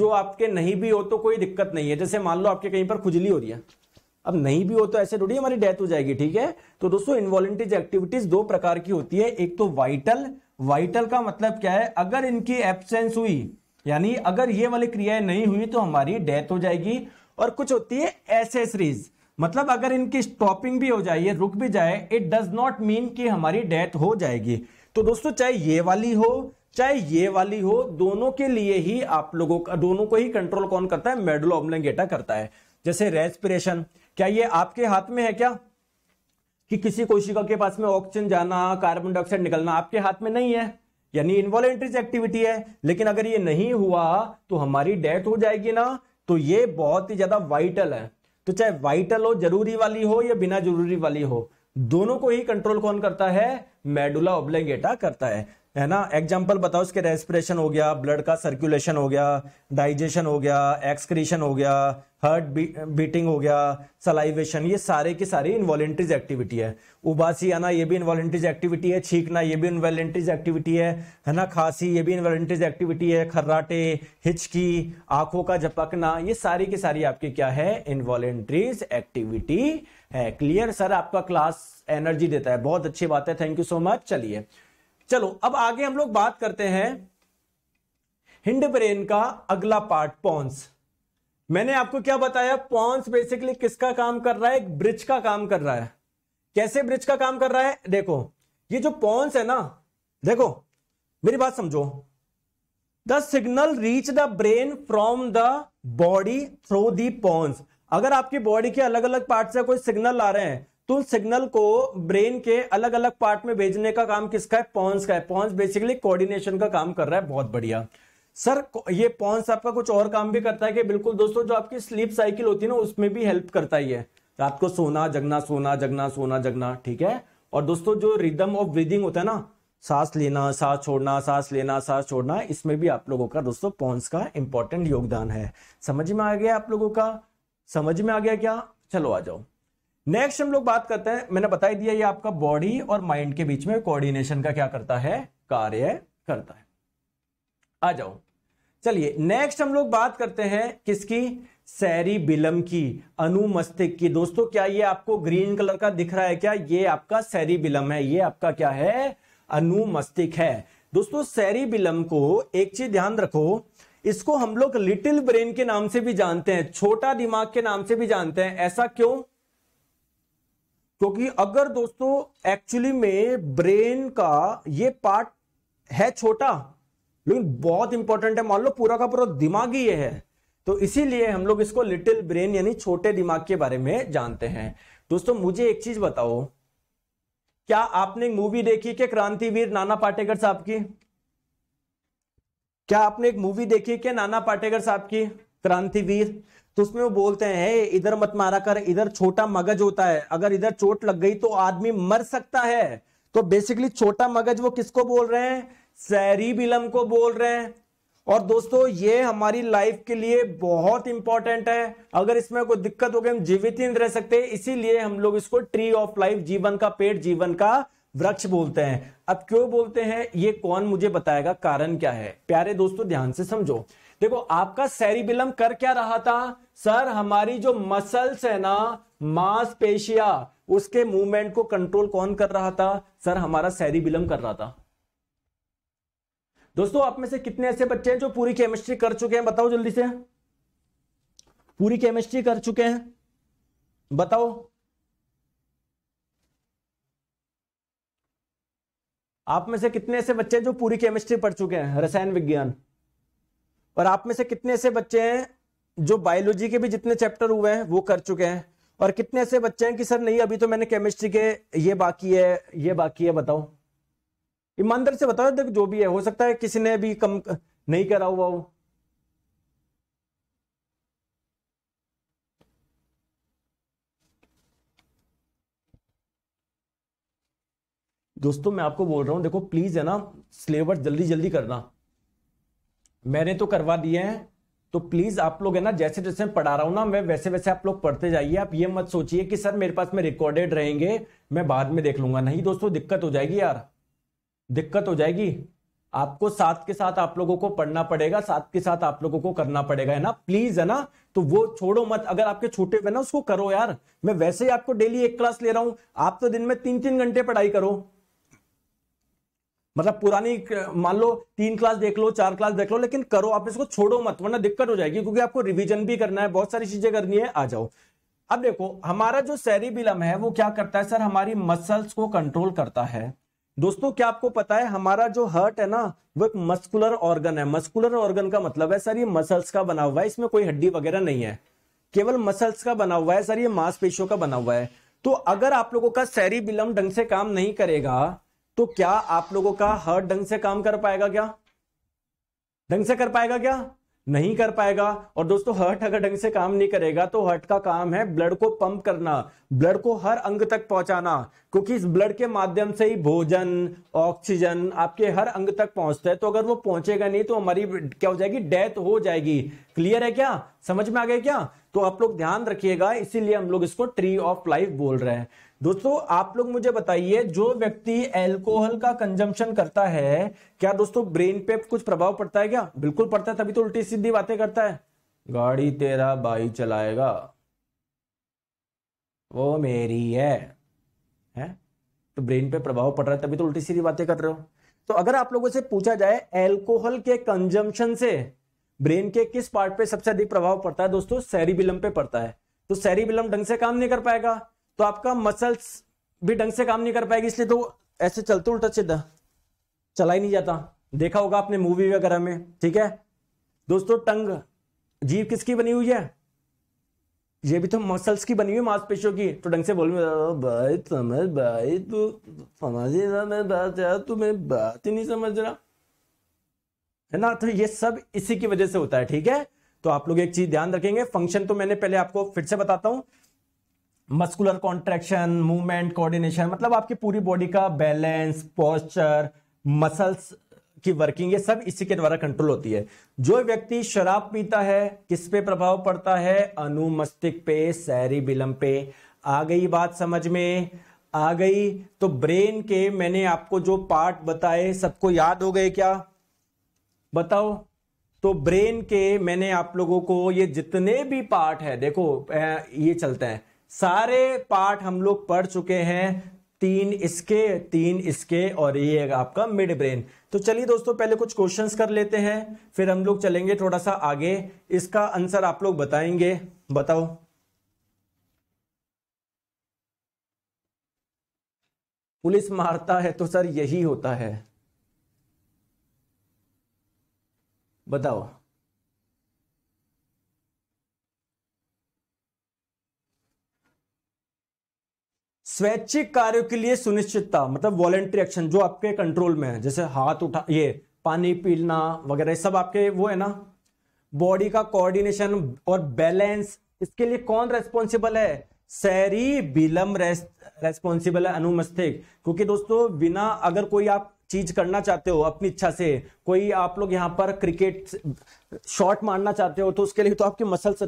A: जो आपके नहीं भी हो तो कोई दिक्कत नहीं है जैसे मान लो आपके कहीं पर खुजली हो रही है अब नहीं भी हो तो ऐसे थोड़ी हमारी डेथ हो जाएगी ठीक है तो दोस्तों इनवॉलेंट्रीज एक्टिविटीज दो प्रकार की होती है एक तो वाइटल वाइटल का मतलब क्या है अगर इनकी एब्सेंस हुई यानी अगर ये वाली क्रियाएं नहीं हुई तो हमारी डेथ हो जाएगी और कुछ होती है एसेसरीज मतलब अगर इनकी स्टॉपिंग भी हो जाए रुक भी जाए इट डज नॉट मीन कि हमारी डेथ हो जाएगी तो दोस्तों चाहे ये वाली हो चाहे ये वाली हो दोनों के लिए ही आप लोगों का दोनों को ही कंट्रोल कौन करता है मेडुला करता है जैसे रेस्पिरेशन क्या ये आपके हाथ में है क्या कि किसी कोशिका के पास में ऑक्सीजन जाना कार्बन डाइऑक्साइड निकलना आपके हाथ में नहीं है यानी इनवॉलेंट्रीज एक्टिविटी है लेकिन अगर ये नहीं हुआ तो हमारी डेथ हो जाएगी ना तो ये बहुत ही ज्यादा वाइटल है तो चाहे वाइटल हो जरूरी वाली हो या बिना जरूरी वाली हो दोनों को ही कंट्रोल कौन करता है मेडुला ओब्लेंगेटा करता है है ना एग्जाम्पल बताओ इसके रेस्पिरेशन हो गया ब्लड का सर्कुलेशन हो गया डाइजेशन हो गया एक्सक्रीशन हो गया हार्ट बी, बीटिंग हो गया सलाइवेशन ये सारे की सारी इन्वॉलेंट्रीज एक्टिविटी है उबासी आना ये भी इन्वॉलेंट्रीज एक्टिविटी है छींकना ये भी इन्वॉलेंट्रीज एक्टिविटी है है ना खांसी ये भी इन्वॉलेंट्रीज एक्टिविटी है खर्राटे हिचकी आंखों का झपकना ये सारी की सारी आपकी क्या है इन्वॉलेंट्रीज एक्टिविटी है क्लियर सर आपका क्लास एनर्जी देता है बहुत अच्छी बात है थैंक यू सो मच चलिए चलो अब आगे हम लोग बात करते हैं हिंड ब्रेन का अगला पार्ट पॉन्स मैंने आपको क्या बताया पॉन्स बेसिकली किसका काम कर रहा है एक ब्रिज का काम कर रहा है कैसे ब्रिज का काम कर रहा है देखो ये जो पॉन्स है ना देखो मेरी बात समझो the signal reach the brain from the body through the pons अगर आपकी बॉडी के अलग अलग पार्ट से कोई सिग्नल आ रहे हैं तो सिग्नल को ब्रेन के अलग अलग पार्ट में भेजने का काम किसका है पॉन्स का है पॉन्स बेसिकली कोऑर्डिनेशन का काम कर रहा है बहुत बढ़िया सर ये पॉन्स आपका कुछ और काम भी करता है कि बिल्कुल दोस्तों जो आपकी स्लीप साइकिल होती है ना उसमें भी हेल्प करता ही है रात को सोना जगना सोना जगना सोना जगना ठीक है और दोस्तों जो रिदम ऑफ ब्रीदिंग होता है ना सांस लेना सांस छोड़ना सांस लेना सांस छोड़ना इसमें भी आप लोगों का दोस्तों पॉन्स का इंपॉर्टेंट योगदान है समझ में आ गया आप लोगों का समझ में आ गया क्या चलो आ जाओ नेक्स्ट हम लोग बात करते हैं मैंने बता ही दिया ये आपका बॉडी और माइंड के बीच में कोऑर्डिनेशन का क्या करता है कार्य करता है आ जाओ चलिए नेक्स्ट हम लोग बात करते हैं किसकी सैरी बिलम की अनुमस्तिक की दोस्तों क्या ये आपको ग्रीन कलर का दिख रहा है क्या ये आपका सैरी बिलम है ये आपका क्या है अनुमस्तिक है दोस्तों सैरी बिलम को एक चीज ध्यान रखो इसको हम लोग लिटिल ब्रेन के नाम से भी जानते हैं छोटा दिमाग के नाम से भी जानते हैं ऐसा क्यों क्योंकि अगर दोस्तों एक्चुअली में ब्रेन का ये पार्ट है छोटा लेकिन बहुत इंपॉर्टेंट है मान लो पूरा का पूरा दिमाग ही ये है तो इसीलिए हम लोग इसको लिटिल ब्रेन यानी छोटे दिमाग के बारे में जानते हैं दोस्तों मुझे एक चीज बताओ क्या आपने मूवी देखी के क्रांतिवीर नाना पाटेकर साहब की क्या आपने एक मूवी देखी के नाना पाटेकर साहब की क्रांतिवीर तो उसमें वो बोलते हैं इधर मत मारा कर इधर छोटा मगज होता है अगर इधर चोट लग गई तो आदमी मर सकता है तो बेसिकली छोटा मगज वो किसको बोल रहे हैं बिलम को बोल रहे हैं और दोस्तों ये हमारी लाइफ के लिए बहुत इंपॉर्टेंट है अगर इसमें कोई दिक्कत हो गई हम जीवित ही नहीं रह सकते इसीलिए हम लोग इसको ट्री ऑफ लाइफ जीवन का पेड़ जीवन का वृक्ष बोलते हैं अब क्यों बोलते हैं ये कौन मुझे बताएगा कारण क्या है प्यारे दोस्तों ध्यान से समझो देखो आपका सेरिबिलम कर क्या रहा था सर हमारी जो मसल्स है ना मांसपेशिया उसके मूवमेंट को कंट्रोल कौन कर रहा था सर हमारा सेरिबिलम कर रहा था दोस्तों आप में से कितने ऐसे बच्चे हैं जो पूरी केमिस्ट्री कर चुके हैं बताओ जल्दी से पूरी केमिस्ट्री कर चुके हैं बताओ आप में से कितने ऐसे बच्चे हैं जो पूरी केमिस्ट्री पढ़ चुके हैं रसायन विज्ञान और आप में से कितने ऐसे बच्चे हैं जो बायोलॉजी के भी जितने चैप्टर हुए हैं वो कर चुके हैं और कितने ऐसे बच्चे हैं कि सर नहीं अभी तो मैंने केमिस्ट्री के ये बाकी है ये बाकी है बताओ ईमानदार से बताओ देखो जो भी है हो सकता है किसी ने भी कम नहीं करा हुआ हो दोस्तों मैं आपको बोल रहा हूं देखो प्लीज है ना सिलेबस जल्दी जल्दी करना मैंने तो करवा दिए हैं तो प्लीज आप लोग है ना जैसे जैसे मैं पढ़ा रहा हूं ना मैं वैसे वैसे आप लोग पढ़ते जाइए आप ये मत सोचिए कि सर मेरे पास में रिकॉर्डेड रहेंगे मैं बाद में देख लूंगा नहीं दोस्तों दिक्कत हो जाएगी यार दिक्कत हो जाएगी आपको साथ के साथ आप लोगों को पढ़ना पड़ेगा साथ के साथ आप लोगों को करना पड़ेगा है ना प्लीज है ना तो वो छोड़ो मत अगर आपके छोटे हुए ना उसको करो यार मैं वैसे ही आपको डेली एक क्लास ले रहा हूं आप तो दिन में तीन तीन घंटे पढ़ाई करो मतलब पुरानी मान लो तीन क्लास देख लो चार क्लास देख लो लेकिन करो आप इसको छोड़ो मत वरना दिक्कत हो जाएगी क्योंकि आपको रिवीजन भी करना है बहुत सारी चीजें करनी है आ जाओ अब देखो हमारा जो सेरिबिलम है वो क्या करता है सर हमारी मसल्स को कंट्रोल करता है दोस्तों क्या आपको पता है हमारा जो हर्ट है ना वो एक मस्कुलर ऑर्गन है मस्कुलर ऑर्गन का मतलब है सर ये मसल्स का बना हुआ है इसमें कोई हड्डी वगैरह नहीं है केवल मसल्स का बना हुआ है सर ये मांसपेशियों का बना हुआ है तो अगर आप लोगों का सेरिबिलम ढंग से काम नहीं करेगा तो क्या आप लोगों का हर ढंग से काम कर पाएगा क्या ढंग से कर पाएगा क्या नहीं कर पाएगा और दोस्तों हर्ट अगर ढंग से काम नहीं करेगा तो हर्ट का काम है ब्लड को पंप करना ब्लड को हर अंग तक पहुंचाना क्योंकि इस ब्लड के माध्यम से ही भोजन ऑक्सीजन आपके हर अंग तक पहुंचता है तो अगर वो पहुंचेगा नहीं तो हमारी क्या हो जाएगी डेथ हो जाएगी क्लियर है क्या समझ में आ गया क्या तो आप लोग ध्यान रखिएगा इसीलिए हम लोग इसको ट्री ऑफ लाइफ बोल रहे हैं दोस्तों आप लोग मुझे बताइए जो व्यक्ति एल्कोहल का कंजम्पशन करता है क्या दोस्तों ब्रेन पे कुछ प्रभाव पड़ता है क्या बिल्कुल पड़ता है तभी तो उल्टी सीधी बातें करता है गाड़ी तेरा भाई चलाएगा वो मेरी है है तो ब्रेन पे प्रभाव पड़ रहा है तभी तो उल्टी सीधी बातें कर रहे हो तो अगर आप लोगों से पूछा जाए एल्कोहल के कंजम्पशन से ब्रेन के किस पार्ट पे सबसे अधिक प्रभाव पड़ता है दोस्तों सैरिबिलम पे पड़ता है तो सैरिबिलम ढंग से काम नहीं कर पाएगा तो आपका मसल्स भी ढंग से काम नहीं कर पाएगी इसलिए तो ऐसे चलते उल्टा सीधा चला ही नहीं जाता देखा होगा आपने मूवी वगैरह में ठीक है दोस्तों टंग जीव किसकी बनी हुई है ये भी तो मसल्स की बनी हुई मांसपेशियों की तो ढंग से बोल भाई समझ भाई तू समझ ही ना मैं बात यार तू मैं बात ही नहीं समझ रहा है ना तो ये सब इसी की वजह से होता है ठीक है तो आप लोग एक चीज ध्यान रखेंगे फंक्शन तो मैंने पहले आपको फिर से बताता हूं मस्कुलर कॉन्ट्रेक्शन मूवमेंट कोऑर्डिनेशन मतलब आपकी पूरी बॉडी का बैलेंस पोस्चर मसल्स की वर्किंग ये सब इसी के द्वारा कंट्रोल होती है जो व्यक्ति शराब पीता है किस पे प्रभाव पड़ता है अनुमस्तिक पे सैरी बिलम पे आ गई बात समझ में आ गई तो ब्रेन के मैंने आपको जो पार्ट बताए सबको याद हो गए क्या बताओ तो ब्रेन के मैंने आप लोगों को ये जितने भी पार्ट है देखो ये चलते हैं सारे पार्ट हम लोग पढ़ चुके हैं तीन इसके तीन इसके और ये आपका मिड ब्रेन तो चलिए दोस्तों पहले कुछ क्वेश्चंस कर लेते हैं फिर हम लोग चलेंगे थोड़ा सा आगे इसका आंसर आप लोग बताएंगे बताओ पुलिस मारता है तो सर यही होता है बताओ स्वैच्छिक कार्यों के लिए सुनिश्चितता मतलब वॉलेंट्री एक्शन जो आपके कंट्रोल में है जैसे हाथ उठा ये पानी पीना वगैरह सब आपके वो है ना बॉडी का कोऑर्डिनेशन और बैलेंस इसके लिए कौन रेस्पॉन्सिबल है सैरी विलम रेस्पॉन्सिबल है अनुमस्तिक क्योंकि दोस्तों बिना अगर कोई आप चीज करना चाहते हो अपनी इच्छा से कोई आप लोग यहाँ पर क्रिकेट शॉट मारना चाहते हो तो उसके लिए तो आपकी मसल्स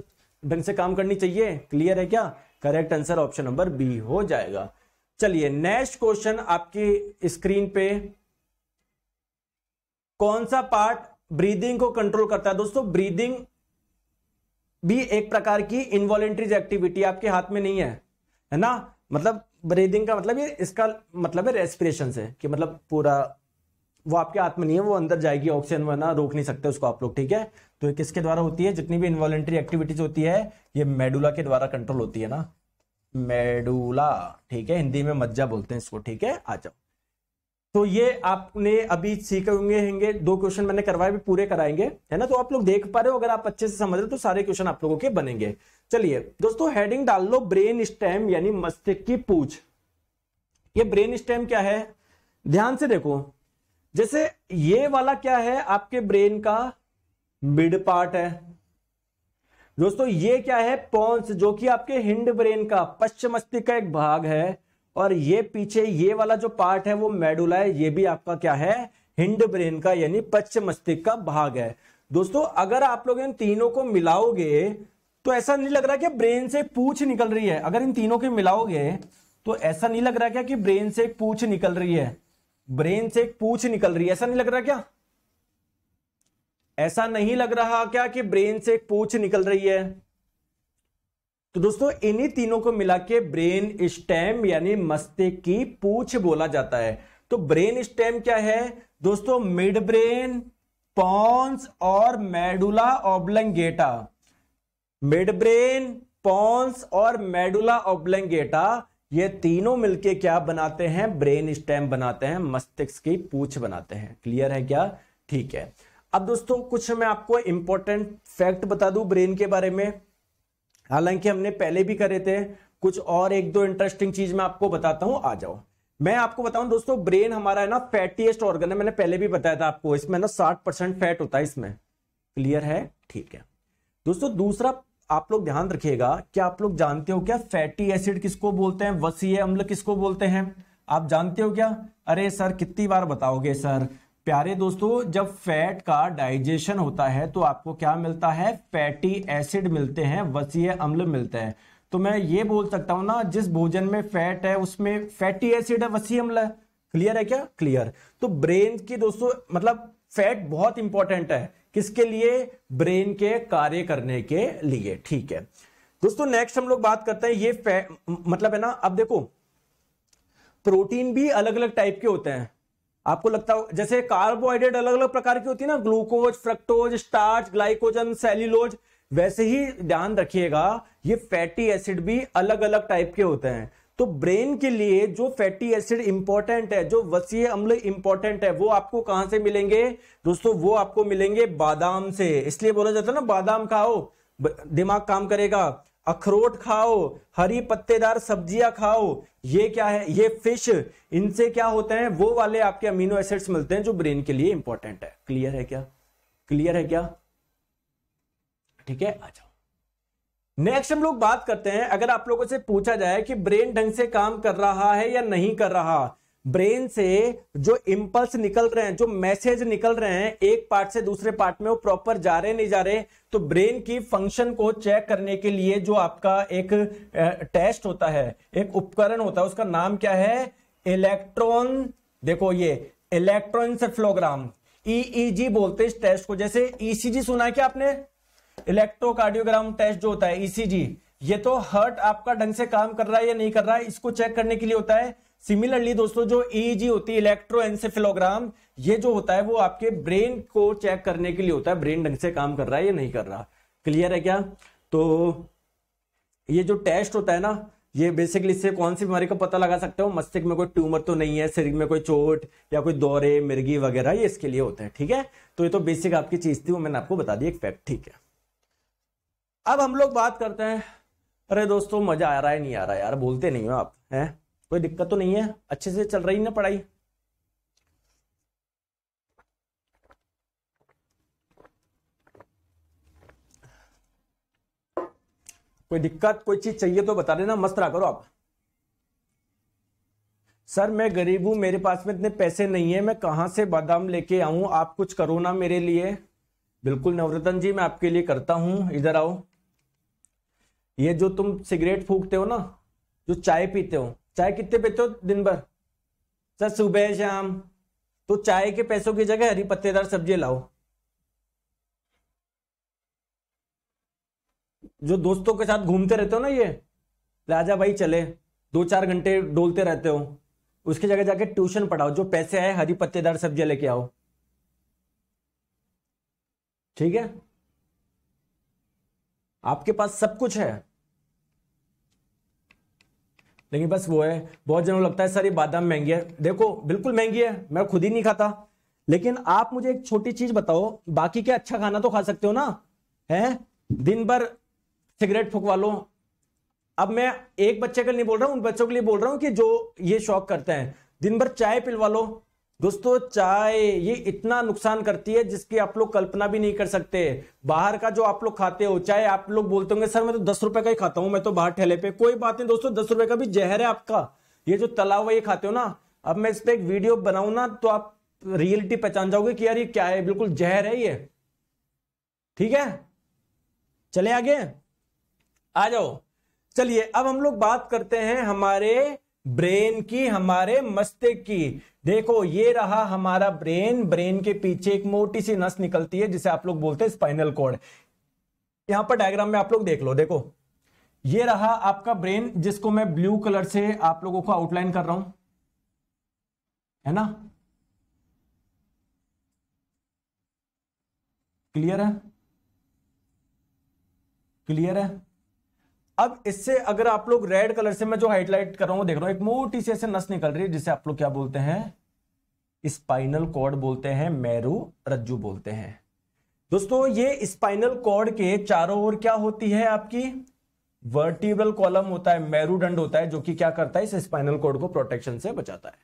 A: ढंग से काम करनी चाहिए क्लियर है क्या correct answer option number B हो जाएगा चलिए नेक्स्ट क्वेश्चन आपकी स्क्रीन पे कौन सा पार्ट ब्रीदिंग को कंट्रोल करता है दोस्तों ब्रीदिंग भी एक प्रकार की इनवॉलेंट्रीज एक्टिविटी आपके हाथ में नहीं है है ना मतलब ब्रीदिंग का मतलब ये इसका मतलब है रेस्पिरेशन से कि मतलब पूरा वो आपके हाथ में नहीं है वो अंदर जाएगी ऑक्सीजन वरना रोक नहीं सकते उसको आप लोग ठीक है तो ये किसके द्वारा होती है जितनी भी इन्वॉलेंट्री एक्टिविटीज होती है ये मेडुला के द्वारा कंट्रोल होती है ना मेडुला ठीक है हिंदी में मज्जा बोलते हैं इसको ठीक है आ जाओ तो ये आपने अभी सीखे होंगे होंगे दो क्वेश्चन मैंने करवाए भी पूरे कराएंगे है ना तो आप लोग देख पा रहे हो अगर आप अच्छे से समझ रहे हो तो सारे क्वेश्चन आप लोगों के बनेंगे चलिए दोस्तों हेडिंग डाल लो ब्रेन स्टेम यानी मस्तिष्क की पूछ ये ब्रेन स्टेम क्या है ध्यान से देखो जैसे ये वाला क्या है आपके ब्रेन का मिड पार्ट है दोस्तों ये क्या है पॉन्स जो कि आपके हिंड ब्रेन का पश्चिम का एक भाग है और ये पीछे ये वाला जो पार्ट है वो मेडुला है ये भी आपका क्या है हिंड ब्रेन का यानी पश्चिम मस्तिष्क का भाग है दोस्तों अगर आप लोग इन तीनों को मिलाओगे तो ऐसा नहीं लग रहा कि ब्रेन से पूछ निकल रही है अगर इन तीनों के मिलाओगे तो ऐसा नहीं लग रहा क्या कि ब्रेन से पूछ निकल रही है ब्रेन से एक पूछ निकल रही है ऐसा नहीं लग रहा क्या ऐसा नहीं लग रहा क्या कि ब्रेन से एक पूछ निकल रही है तो दोस्तों इन्हीं तीनों को मिला के ब्रेन स्टेम यानी मस्तिष्क की पूछ बोला जाता है तो ब्रेन स्टेम क्या है दोस्तों मिड ब्रेन पॉन्स और medulla oblongata midbrain pons और मेडुला ऑब्लंगेटा ये तीनों मिलके क्या बनाते हैं ब्रेन स्टेम बनाते हैं मस्तिष्क की पूछ बनाते हैं क्लियर है क्या ठीक है अब दोस्तों कुछ मैं आपको इंपॉर्टेंट फैक्ट बता दू ब्रेन के बारे में हालांकि हमने पहले भी करे थे कुछ और एक दो इंटरेस्टिंग चीज मैं आपको बताता हूं आ जाओ मैं आपको बताऊं दोस्तों ब्रेन हमारा है ना फैटीएस्ट ऑर्गन है मैंने पहले भी बताया था आपको इसमें ना साठ परसेंट फैट होता है इसमें क्लियर है ठीक है दोस्तों दूसरा आप लोग ध्यान रखिएगा क्या आप लोग जानते हो क्या फैटी एसिड किसको बोलते हैं वसीय अम्ल किसको बोलते हैं आप जानते हो क्या अरे सर कितनी बार बताओगे सर प्यारे दोस्तों जब फैट का डाइजेशन होता है तो आपको क्या मिलता है फैटी एसिड मिलते हैं वसीय अम्ल मिलते हैं तो मैं ये बोल सकता हूं ना जिस भोजन में फैट है उसमें फैटी एसिड है वसी अम्ल है क्लियर है क्या क्लियर तो ब्रेन की दोस्तों मतलब फैट बहुत इंपॉर्टेंट है किसके लिए ब्रेन के कार्य करने के लिए ठीक है दोस्तों नेक्स्ट हम लोग बात करते हैं ये मतलब है ना अब देखो प्रोटीन भी अलग अलग टाइप के होते हैं आपको लगता हो जैसे कार्बोहाइड्रेट अलग अलग प्रकार की होती है ना glucose fructose starch glycogen cellulose वैसे ही ध्यान रखिएगा ये फैटी एसिड भी अलग अलग टाइप के होते हैं तो ब्रेन के लिए जो फैटी एसिड इंपॉर्टेंट है जो वसीय अम्ल इंपॉर्टेंट है वो आपको कहां से मिलेंगे दोस्तों वो आपको मिलेंगे बादाम से इसलिए बोला जाता है ना बादाम खाओ दिमाग काम करेगा अखरोट खाओ हरी पत्तेदार सब्जियां खाओ ये क्या है ये फिश इनसे क्या होते हैं वो वाले आपके अमीनो एसिड्स मिलते हैं जो ब्रेन के लिए इंपॉर्टेंट है क्लियर है क्या क्लियर है क्या ठीक है आ जाओ नेक्स्ट हम लोग बात करते हैं अगर आप लोगों से पूछा जाए कि ब्रेन ढंग से काम कर रहा है या नहीं कर रहा ब्रेन से जो इम्पल्स निकल रहे हैं जो मैसेज निकल रहे हैं एक पार्ट से दूसरे पार्ट में वो प्रॉपर जा रहे नहीं जा रहे तो ब्रेन की फंक्शन को चेक करने के लिए जो आपका एक टेस्ट होता है एक उपकरण होता है उसका नाम क्या है इलेक्ट्रॉन देखो ये इलेक्ट्रॉन सेफ्लोग्राम ईईजी बोलते हैं इस टेस्ट को जैसे ईसीजी e सुना है क्या आपने इलेक्ट्रोकार्डियोग्राम टेस्ट जो होता है ईसीजी e ये तो हर्ट आपका ढंग से काम कर रहा है या नहीं कर रहा है इसको चेक करने के लिए होता है सिमिलरली दोस्तों जो ईजी e e होती है इलेक्ट्रो एनसेफिलोग्राम ये जो होता है वो आपके ब्रेन को चेक करने के लिए होता है ब्रेन ढंग से काम कर रहा है या नहीं कर रहा क्लियर है क्या तो ये जो टेस्ट होता है ना ये बेसिकली इससे कौन सी बीमारी का पता लगा सकते हो मस्तिष्क में कोई ट्यूमर तो नहीं है शरीर में कोई चोट या कोई दौरे मिर्गी वगैरह ये इसके लिए होते हैं ठीक है तो ये तो बेसिक आपकी चीज थी वो मैंने आपको बता दी एक फैक्ट ठीक है अब हम लोग बात करते हैं अरे दोस्तों मजा आ रहा है नहीं आ रहा यार बोलते नहीं हो आप हैं कोई दिक्कत तो नहीं है अच्छे से चल रही ना पढ़ाई कोई दिक्कत कोई चीज चाहिए तो बता देना मस्त रहा करो आप सर मैं गरीब हूं मेरे पास में इतने पैसे नहीं है मैं कहां से बादाम लेके आऊं आप कुछ करो ना मेरे लिए बिल्कुल नवरतन जी मैं आपके लिए करता हूं इधर आओ ये जो तुम सिगरेट फूकते हो ना जो चाय पीते हो चाय कितने पीते हो दिन भर सर सुबह शाम तो चाय के पैसों की जगह हरी पत्तेदार सब्जी लाओ जो दोस्तों के साथ घूमते रहते हो ना ये राजा भाई चले दो चार घंटे डोलते रहते हो उसकी जगह जाके ट्यूशन पढ़ाओ जो पैसे आए हरी पत्तेदार सब्जियां लेके आओ ठीक है आपके पास सब कुछ है लेकिन बस वो है बहुत जनों लगता है सर ये बादाम महंगी है देखो बिल्कुल महंगी है मैं खुद ही नहीं खाता लेकिन आप मुझे एक छोटी चीज बताओ बाकी क्या अच्छा खाना तो खा सकते हो ना है दिन भर सिगरेट फुकवा लो अब मैं एक बच्चे के लिए बोल रहा हूँ उन बच्चों के लिए बोल रहा हूँ कि जो ये शौक करते हैं दिन भर चाय पिलवा लो दोस्तों चाय ये इतना नुकसान करती है जिसकी आप लोग कल्पना भी नहीं कर सकते बाहर का जो आप लोग खाते हो चाहे आप लोग बोलते होंगे सर मैं तो दस रुपए का ही खाता हूं मैं तो बाहर ठेले पे कोई बात नहीं दोस्तों दस रुपए का भी जहर है आपका ये जो तला हुआ ये खाते हो ना अब मैं इस पर एक वीडियो बनाऊ ना तो आप रियलिटी पहचान जाओगे कि यार ये क्या है बिल्कुल जहर है ये ठीक है चले आगे आ जाओ चलिए अब हम लोग बात करते हैं हमारे ब्रेन की हमारे मस्तिष्क की देखो ये रहा हमारा ब्रेन ब्रेन के पीछे एक मोटी सी नस निकलती है जिसे आप लोग बोलते हैं स्पाइनल कोड यहां पर डायग्राम में आप लोग देख लो देखो ये रहा आपका ब्रेन जिसको मैं ब्लू कलर से आप लोगों को आउटलाइन कर रहा हूं है ना क्लियर है क्लियर है अब इससे अगर आप लोग रेड कलर से मैं जो हाईलाइट कर रहा हूं देख रहा हूं एक मोटी से ऐसे नस निकल रही है जिसे आप लोग क्या बोलते हैं स्पाइनल कॉर्ड बोलते हैं मैरू रज्जू बोलते हैं दोस्तों ये स्पाइनल कॉर्ड के चारों ओर क्या होती है आपकी वर्टिबल कॉलम होता है मैरूडंड होता है जो कि क्या करता है इस स्पाइनल कॉर्ड को प्रोटेक्शन से बचाता है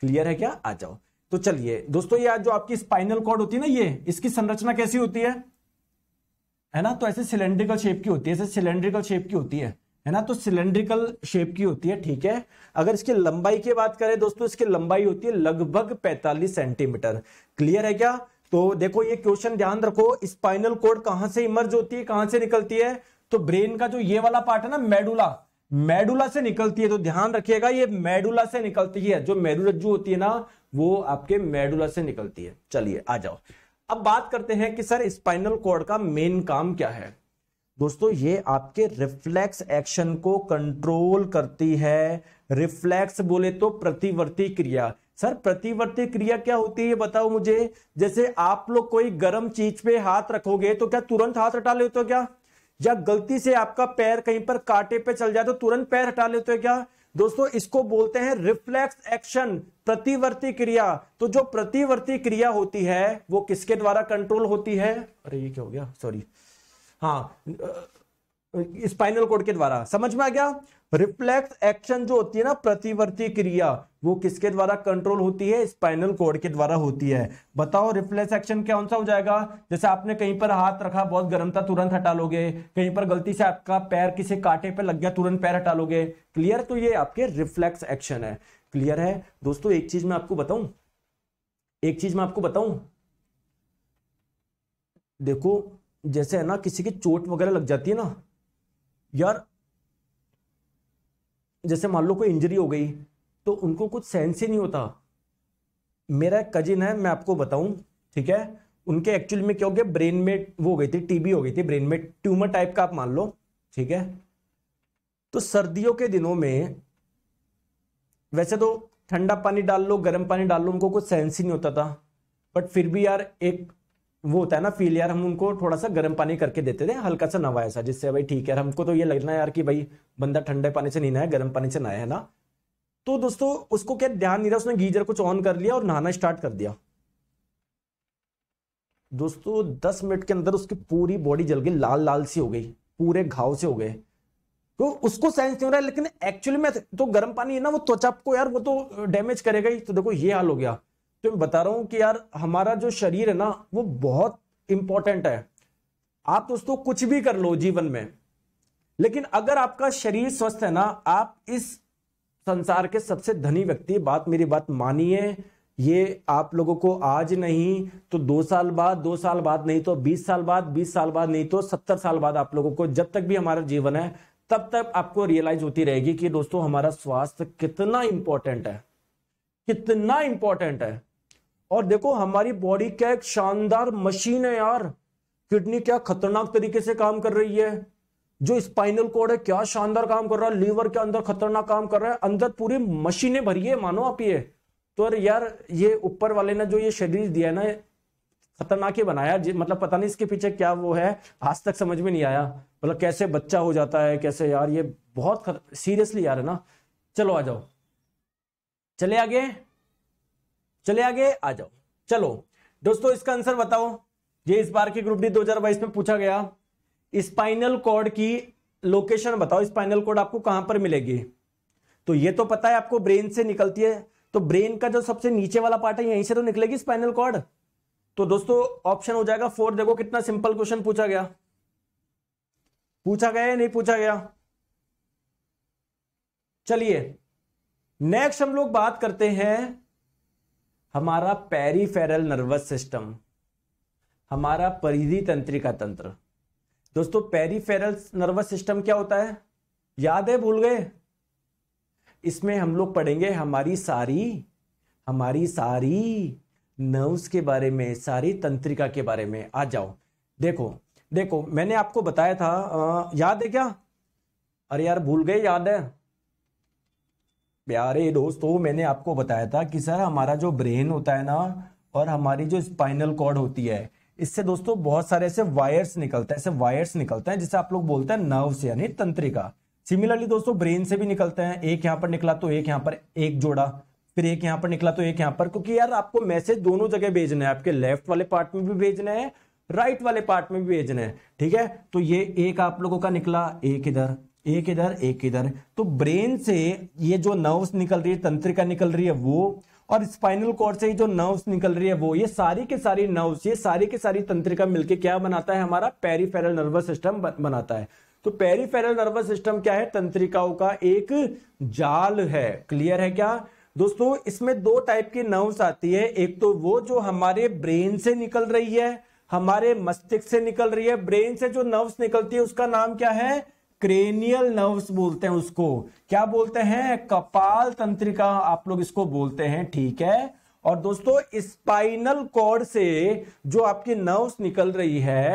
A: क्लियर है क्या आ जाओ तो चलिए दोस्तों ये जो आपकी स्पाइनल कॉर्ड होती है ना ये इसकी संरचना कैसी होती है है ना तो ऐसे सिलेंड्रिकल शेप की होती है ऐसे सिलेंड्रिकल शेप की होती है है ना तो सिलेंड्रिकल शेप की होती है ठीक है अगर इसकी लंबाई की बात करें दोस्तों इसकी लंबाई होती है लगभग 45 सेंटीमीटर क्लियर है क्या तो देखो ये क्वेश्चन ध्यान रखो स्पाइनल कोड कहां से इमर्ज होती है कहां से निकलती है तो ब्रेन का जो ये वाला पार्ट है ना मेडुला मेडुला से निकलती है तो ध्यान रखिएगा ये मेडुला से निकलती है जो मेरुरज्जु होती है ना वो आपके मेडुला से निकलती है चलिए आ जाओ अब बात करते हैं कि सर स्पाइनल कॉर्ड का मेन काम क्या है दोस्तों ये आपके रिफ्लेक्स एक्शन को कंट्रोल करती है रिफ्लेक्स बोले तो प्रतिवर्ती क्रिया सर प्रतिवर्ती क्रिया क्या होती है बताओ मुझे जैसे आप लोग कोई गर्म चीज पे हाथ रखोगे तो क्या तुरंत हाथ हटा लेते हो क्या या गलती से आपका पैर कहीं पर कांटे पे चल जाए तो तुरंत पैर हटा लेते हो क्या दोस्तों इसको बोलते हैं रिफ्लेक्स एक्शन प्रतिवर्ती क्रिया तो जो प्रतिवर्ती क्रिया होती है वो किसके द्वारा कंट्रोल होती है अरे ये क्या हो गया सॉरी हाँ स्पाइनल कोड के द्वारा समझ में आ गया रिफ्लेक्स एक्शन जो होती है ना प्रतिवर्ती क्रिया वो किसके द्वारा कंट्रोल होती है स्पाइनल कोड के द्वारा होती है बताओ रिफ्लेक्स एक्शन कौन सा हो जाएगा जैसे आपने कहीं पर हाथ रखा बहुत गर्म था तुरंत हटा लोगे कहीं पर गलती से आपका पैर किसी कांटे पे लग गया तुरंत पैर हटा लोगे क्लियर तो ये आपके रिफ्लेक्स एक्शन है क्लियर है दोस्तों एक चीज मैं आपको बताऊं एक चीज मैं आपको बताऊं देखो जैसे है ना किसी की चोट वगैरह लग जाती है ना यार जैसे मान लो कोई इंजरी हो गई तो उनको कुछ सेंस ही नहीं होता मेरा कजिन है मैं आपको बताऊं ठीक है उनके एक्चुअल में क्या हो गया ब्रेन में वो हो गई थी टीबी हो गई थी ब्रेन में ट्यूमर टाइप का आप मान लो ठीक है तो सर्दियों के दिनों में वैसे तो ठंडा पानी डाल लो गर्म पानी डाल लो उनको कुछ सेंस ही नहीं होता था बट फिर भी यार एक वो होता है ना फील यार हम उनको थोड़ा सा गर्म पानी करके देते थे हल्का सा नवाया सा जिससे भाई ठीक है हमको तो ये लगना यार कि भाई बंदा ठंडे पानी से नहीं नहाया गर्म पानी से नहाया है ना तो दोस्तों उसको क्या ध्यान नहीं रहा उसने गीजर कुछ ऑन कर लिया और नहाना स्टार्ट कर दिया दोस्तों दस मिनट के अंदर उसकी पूरी बॉडी जल गई लाल लाल सी हो गई पूरे घाव से हो गए तो उसको सेंस नहीं हो रहा है लेकिन एक्चुअली में तो गर्म पानी है ना वो त्वचा को यार वो तो डैमेज करेगा ही तो देखो ये हाल हो गया तो मैं बता रहा हूं कि यार हमारा जो शरीर है ना वो बहुत इंपॉर्टेंट है आप दोस्तों कुछ भी कर लो जीवन में लेकिन अगर आपका शरीर स्वस्थ है ना आप इस संसार के सबसे धनी व्यक्ति बात मेरी बात मानिए ये आप लोगों को आज नहीं तो दो साल बाद दो साल बाद नहीं तो बीस साल बाद बीस साल बाद नहीं तो सत्तर साल बाद आप लोगों को जब तक भी हमारा जीवन है तब तक आपको रियलाइज होती रहेगी कि दोस्तों हमारा स्वास्थ्य कितना इंपॉर्टेंट है कितना इंपॉर्टेंट है और देखो हमारी बॉडी क्या एक शानदार मशीन है यार किडनी क्या खतरनाक तरीके से काम कर रही है जो स्पाइनल कोड है क्या शानदार काम कर रहा है लीवर के अंदर खतरनाक काम कर रहा है अंदर पूरी मशीनें भरी है मानो आप ये तो यार ये ऊपर वाले ने जो ये शरीर दिया ना खतरनाक ही बनाया मतलब पता नहीं इसके पीछे क्या वो है आज तक समझ में नहीं आया मतलब कैसे बच्चा हो जाता है कैसे यार ये बहुत सीरियसली यार है ना चलो आ जाओ चले आगे चले आगे आ जाओ चलो दोस्तों इसका आंसर बताओ ये इस बार की ग्रुप डी 2022 में पूछा गया स्पाइनल कॉर्ड की लोकेशन बताओ स्पाइनल कॉर्ड आपको कहां पर मिलेगी तो ये तो पता है आपको ब्रेन से निकलती है तो ब्रेन का जो सबसे नीचे वाला पार्ट है यहीं से तो निकलेगी स्पाइनल कॉर्ड तो दोस्तों ऑप्शन हो जाएगा फोर देखो कितना सिंपल क्वेश्चन पूछा गया पूछा गया या नहीं पूछा गया चलिए नेक्स्ट हम लोग बात करते हैं हमारा पेरीफेरल नर्वस सिस्टम हमारा परिधि तंत्रिका तंत्र दोस्तों पेरीफेरल नर्वस सिस्टम क्या होता है याद है भूल गए इसमें हम लोग पढ़ेंगे हमारी सारी हमारी सारी नर्व्स के बारे में सारी तंत्रिका के बारे में आ जाओ देखो देखो मैंने आपको बताया था आ, याद है क्या अरे यार भूल गए याद है प्यारे दोस्तों मैंने आपको बताया था कि सर हमारा जो ब्रेन होता है ना और हमारी जो स्पाइनल कॉर्ड होती है इससे दोस्तों बहुत सारे ऐसे वायर्स निकलते हैं ऐसे वायर्स निकलते हैं जिसे आप लोग बोलते हैं से यानी तंत्रिका सिमिलरली दोस्तों ब्रेन से भी निकलते हैं एक यहाँ पर निकला तो एक यहाँ पर एक जोड़ा फिर एक यहाँ पर निकला तो एक यहाँ पर क्योंकि यार आपको मैसेज दोनों जगह भेजना है आपके लेफ्ट वाले पार्ट में भी भेजना है राइट वाले पार्ट में भी भेजना है ठीक है तो ये एक आप लोगों का निकला एक इधर एक इधर एक इधर तो ब्रेन से ये जो नर्व्स निकल रही है तंत्रिका निकल रही है वो और स्पाइनल कोर्ड से जो नर्व्स निकल रही है वो ये सारी के सारी नर्व्स ये सारी के सारी तंत्रिका मिलके क्या बनाता है हमारा पेरीफेरल नर्वस सिस्टम बनाता है तो पेरीफेरल नर्वस सिस्टम क्या है तंत्रिकाओं का एक जाल है क्लियर है क्या दोस्तों इसमें दो टाइप की नर्व्स आती है एक तो वो जो हमारे ब्रेन से निकल रही है हमारे मस्तिष्क से निकल रही है ब्रेन से जो नर्व्स निकलती है उसका नाम क्या है क्रेनियल नर्व्स बोलते हैं उसको क्या बोलते हैं कपाल तंत्रिका आप लोग इसको बोलते हैं ठीक है और दोस्तों स्पाइनल कॉर्ड से जो आपकी नर्व्स निकल रही है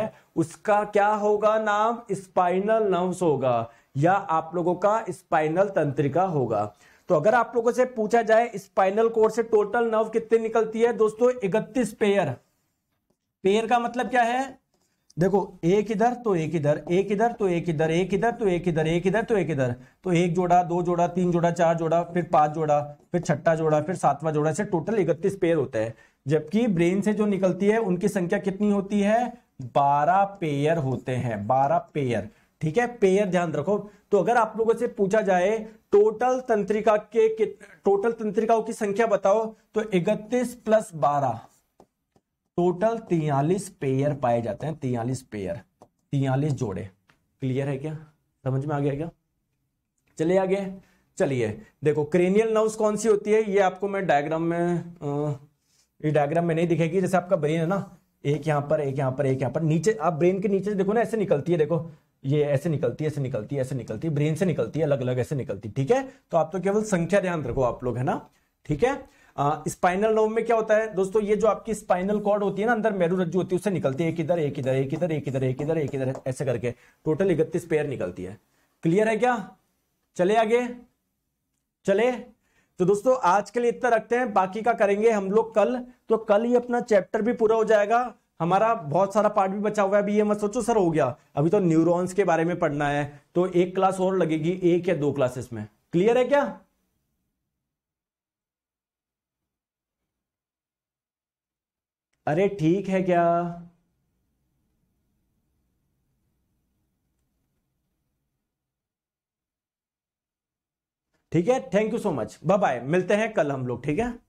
A: उसका क्या होगा नाम स्पाइनल नर्व्स होगा या आप लोगों का स्पाइनल तंत्रिका होगा तो अगर आप लोगों से पूछा जाए स्पाइनल कोर से टोटल नर्व कितने निकलती है दोस्तों इकतीस पेयर पेयर का मतलब क्या है देखो एक इधर तो एक इधर एक इधर तो एक इधर एक इधर तो एक इधर एक इधर तो एक इधर तो एक जोड़ा दो जोड़ा तीन जोड़ा चार जोड़ा फिर पांच जोड़ा फिर छठा जोड़ा फिर सातवा जोड़ा से टोटल इकतीस पेयर होते हैं जबकि ब्रेन से जो निकलती है उनकी संख्या कितनी होती है बारह पेयर होते हैं बारह पेयर ठीक है पेयर ध्यान रखो तो अगर आप लोगों से पूछा जाए टोटल तंत्रिका के टोटल तंत्रिकाओं की संख्या बताओ तो इकतीस प्लस बारह टोटल तियालीस पेयर पाए जाते हैं तियालीस पेयर तियालीस जोड़े क्लियर है क्या समझ में आ गया क्या चलिए आगे चलिए देखो क्रेनियल नर्व कौन सी होती है ये आपको मैं डायग्राम में ये डायग्राम में नहीं दिखेगी जैसे आपका ब्रेन है ना एक यहाँ पर एक यहाँ पर एक यहाँ पर नीचे आप ब्रेन के नीचे देखो ना ऐसे निकलती है देखो ये ऐसे निकलती है ऐसे निकलती है ऐसे निकलती है ब्रेन से निकलती है अलग अलग ऐसे निकलती है ठीक है तो आप तो केवल संख्या ध्यान रखो आप लोग है ना ठीक है स्पाइनल नर्व में क्या होता है दोस्तों ये जो आपकी स्पाइनल कॉर्ड होती है ना अंदर मेरू रज्जू होती है उससे निकलती है एक इधर एक इधर एक इधर एक इधर एक इधर एक इधर ऐसे करके टोटल इकतीस पेयर निकलती है क्लियर है क्या चले आगे चले तो दोस्तों आज के लिए इतना रखते हैं बाकी का करेंगे हम लोग कल तो कल ही अपना चैप्टर भी पूरा हो जाएगा हमारा बहुत सारा पार्ट भी बचा हुआ है अभी ये मत सोचो सर हो गया अभी तो न्यूरॉन्स के बारे में पढ़ना है तो एक क्लास और लगेगी एक या दो क्लासेस में क्लियर है क्या अरे ठीक है क्या ठीक है thank you so much bye bye मिलते हैं कल हम लोग ठीक है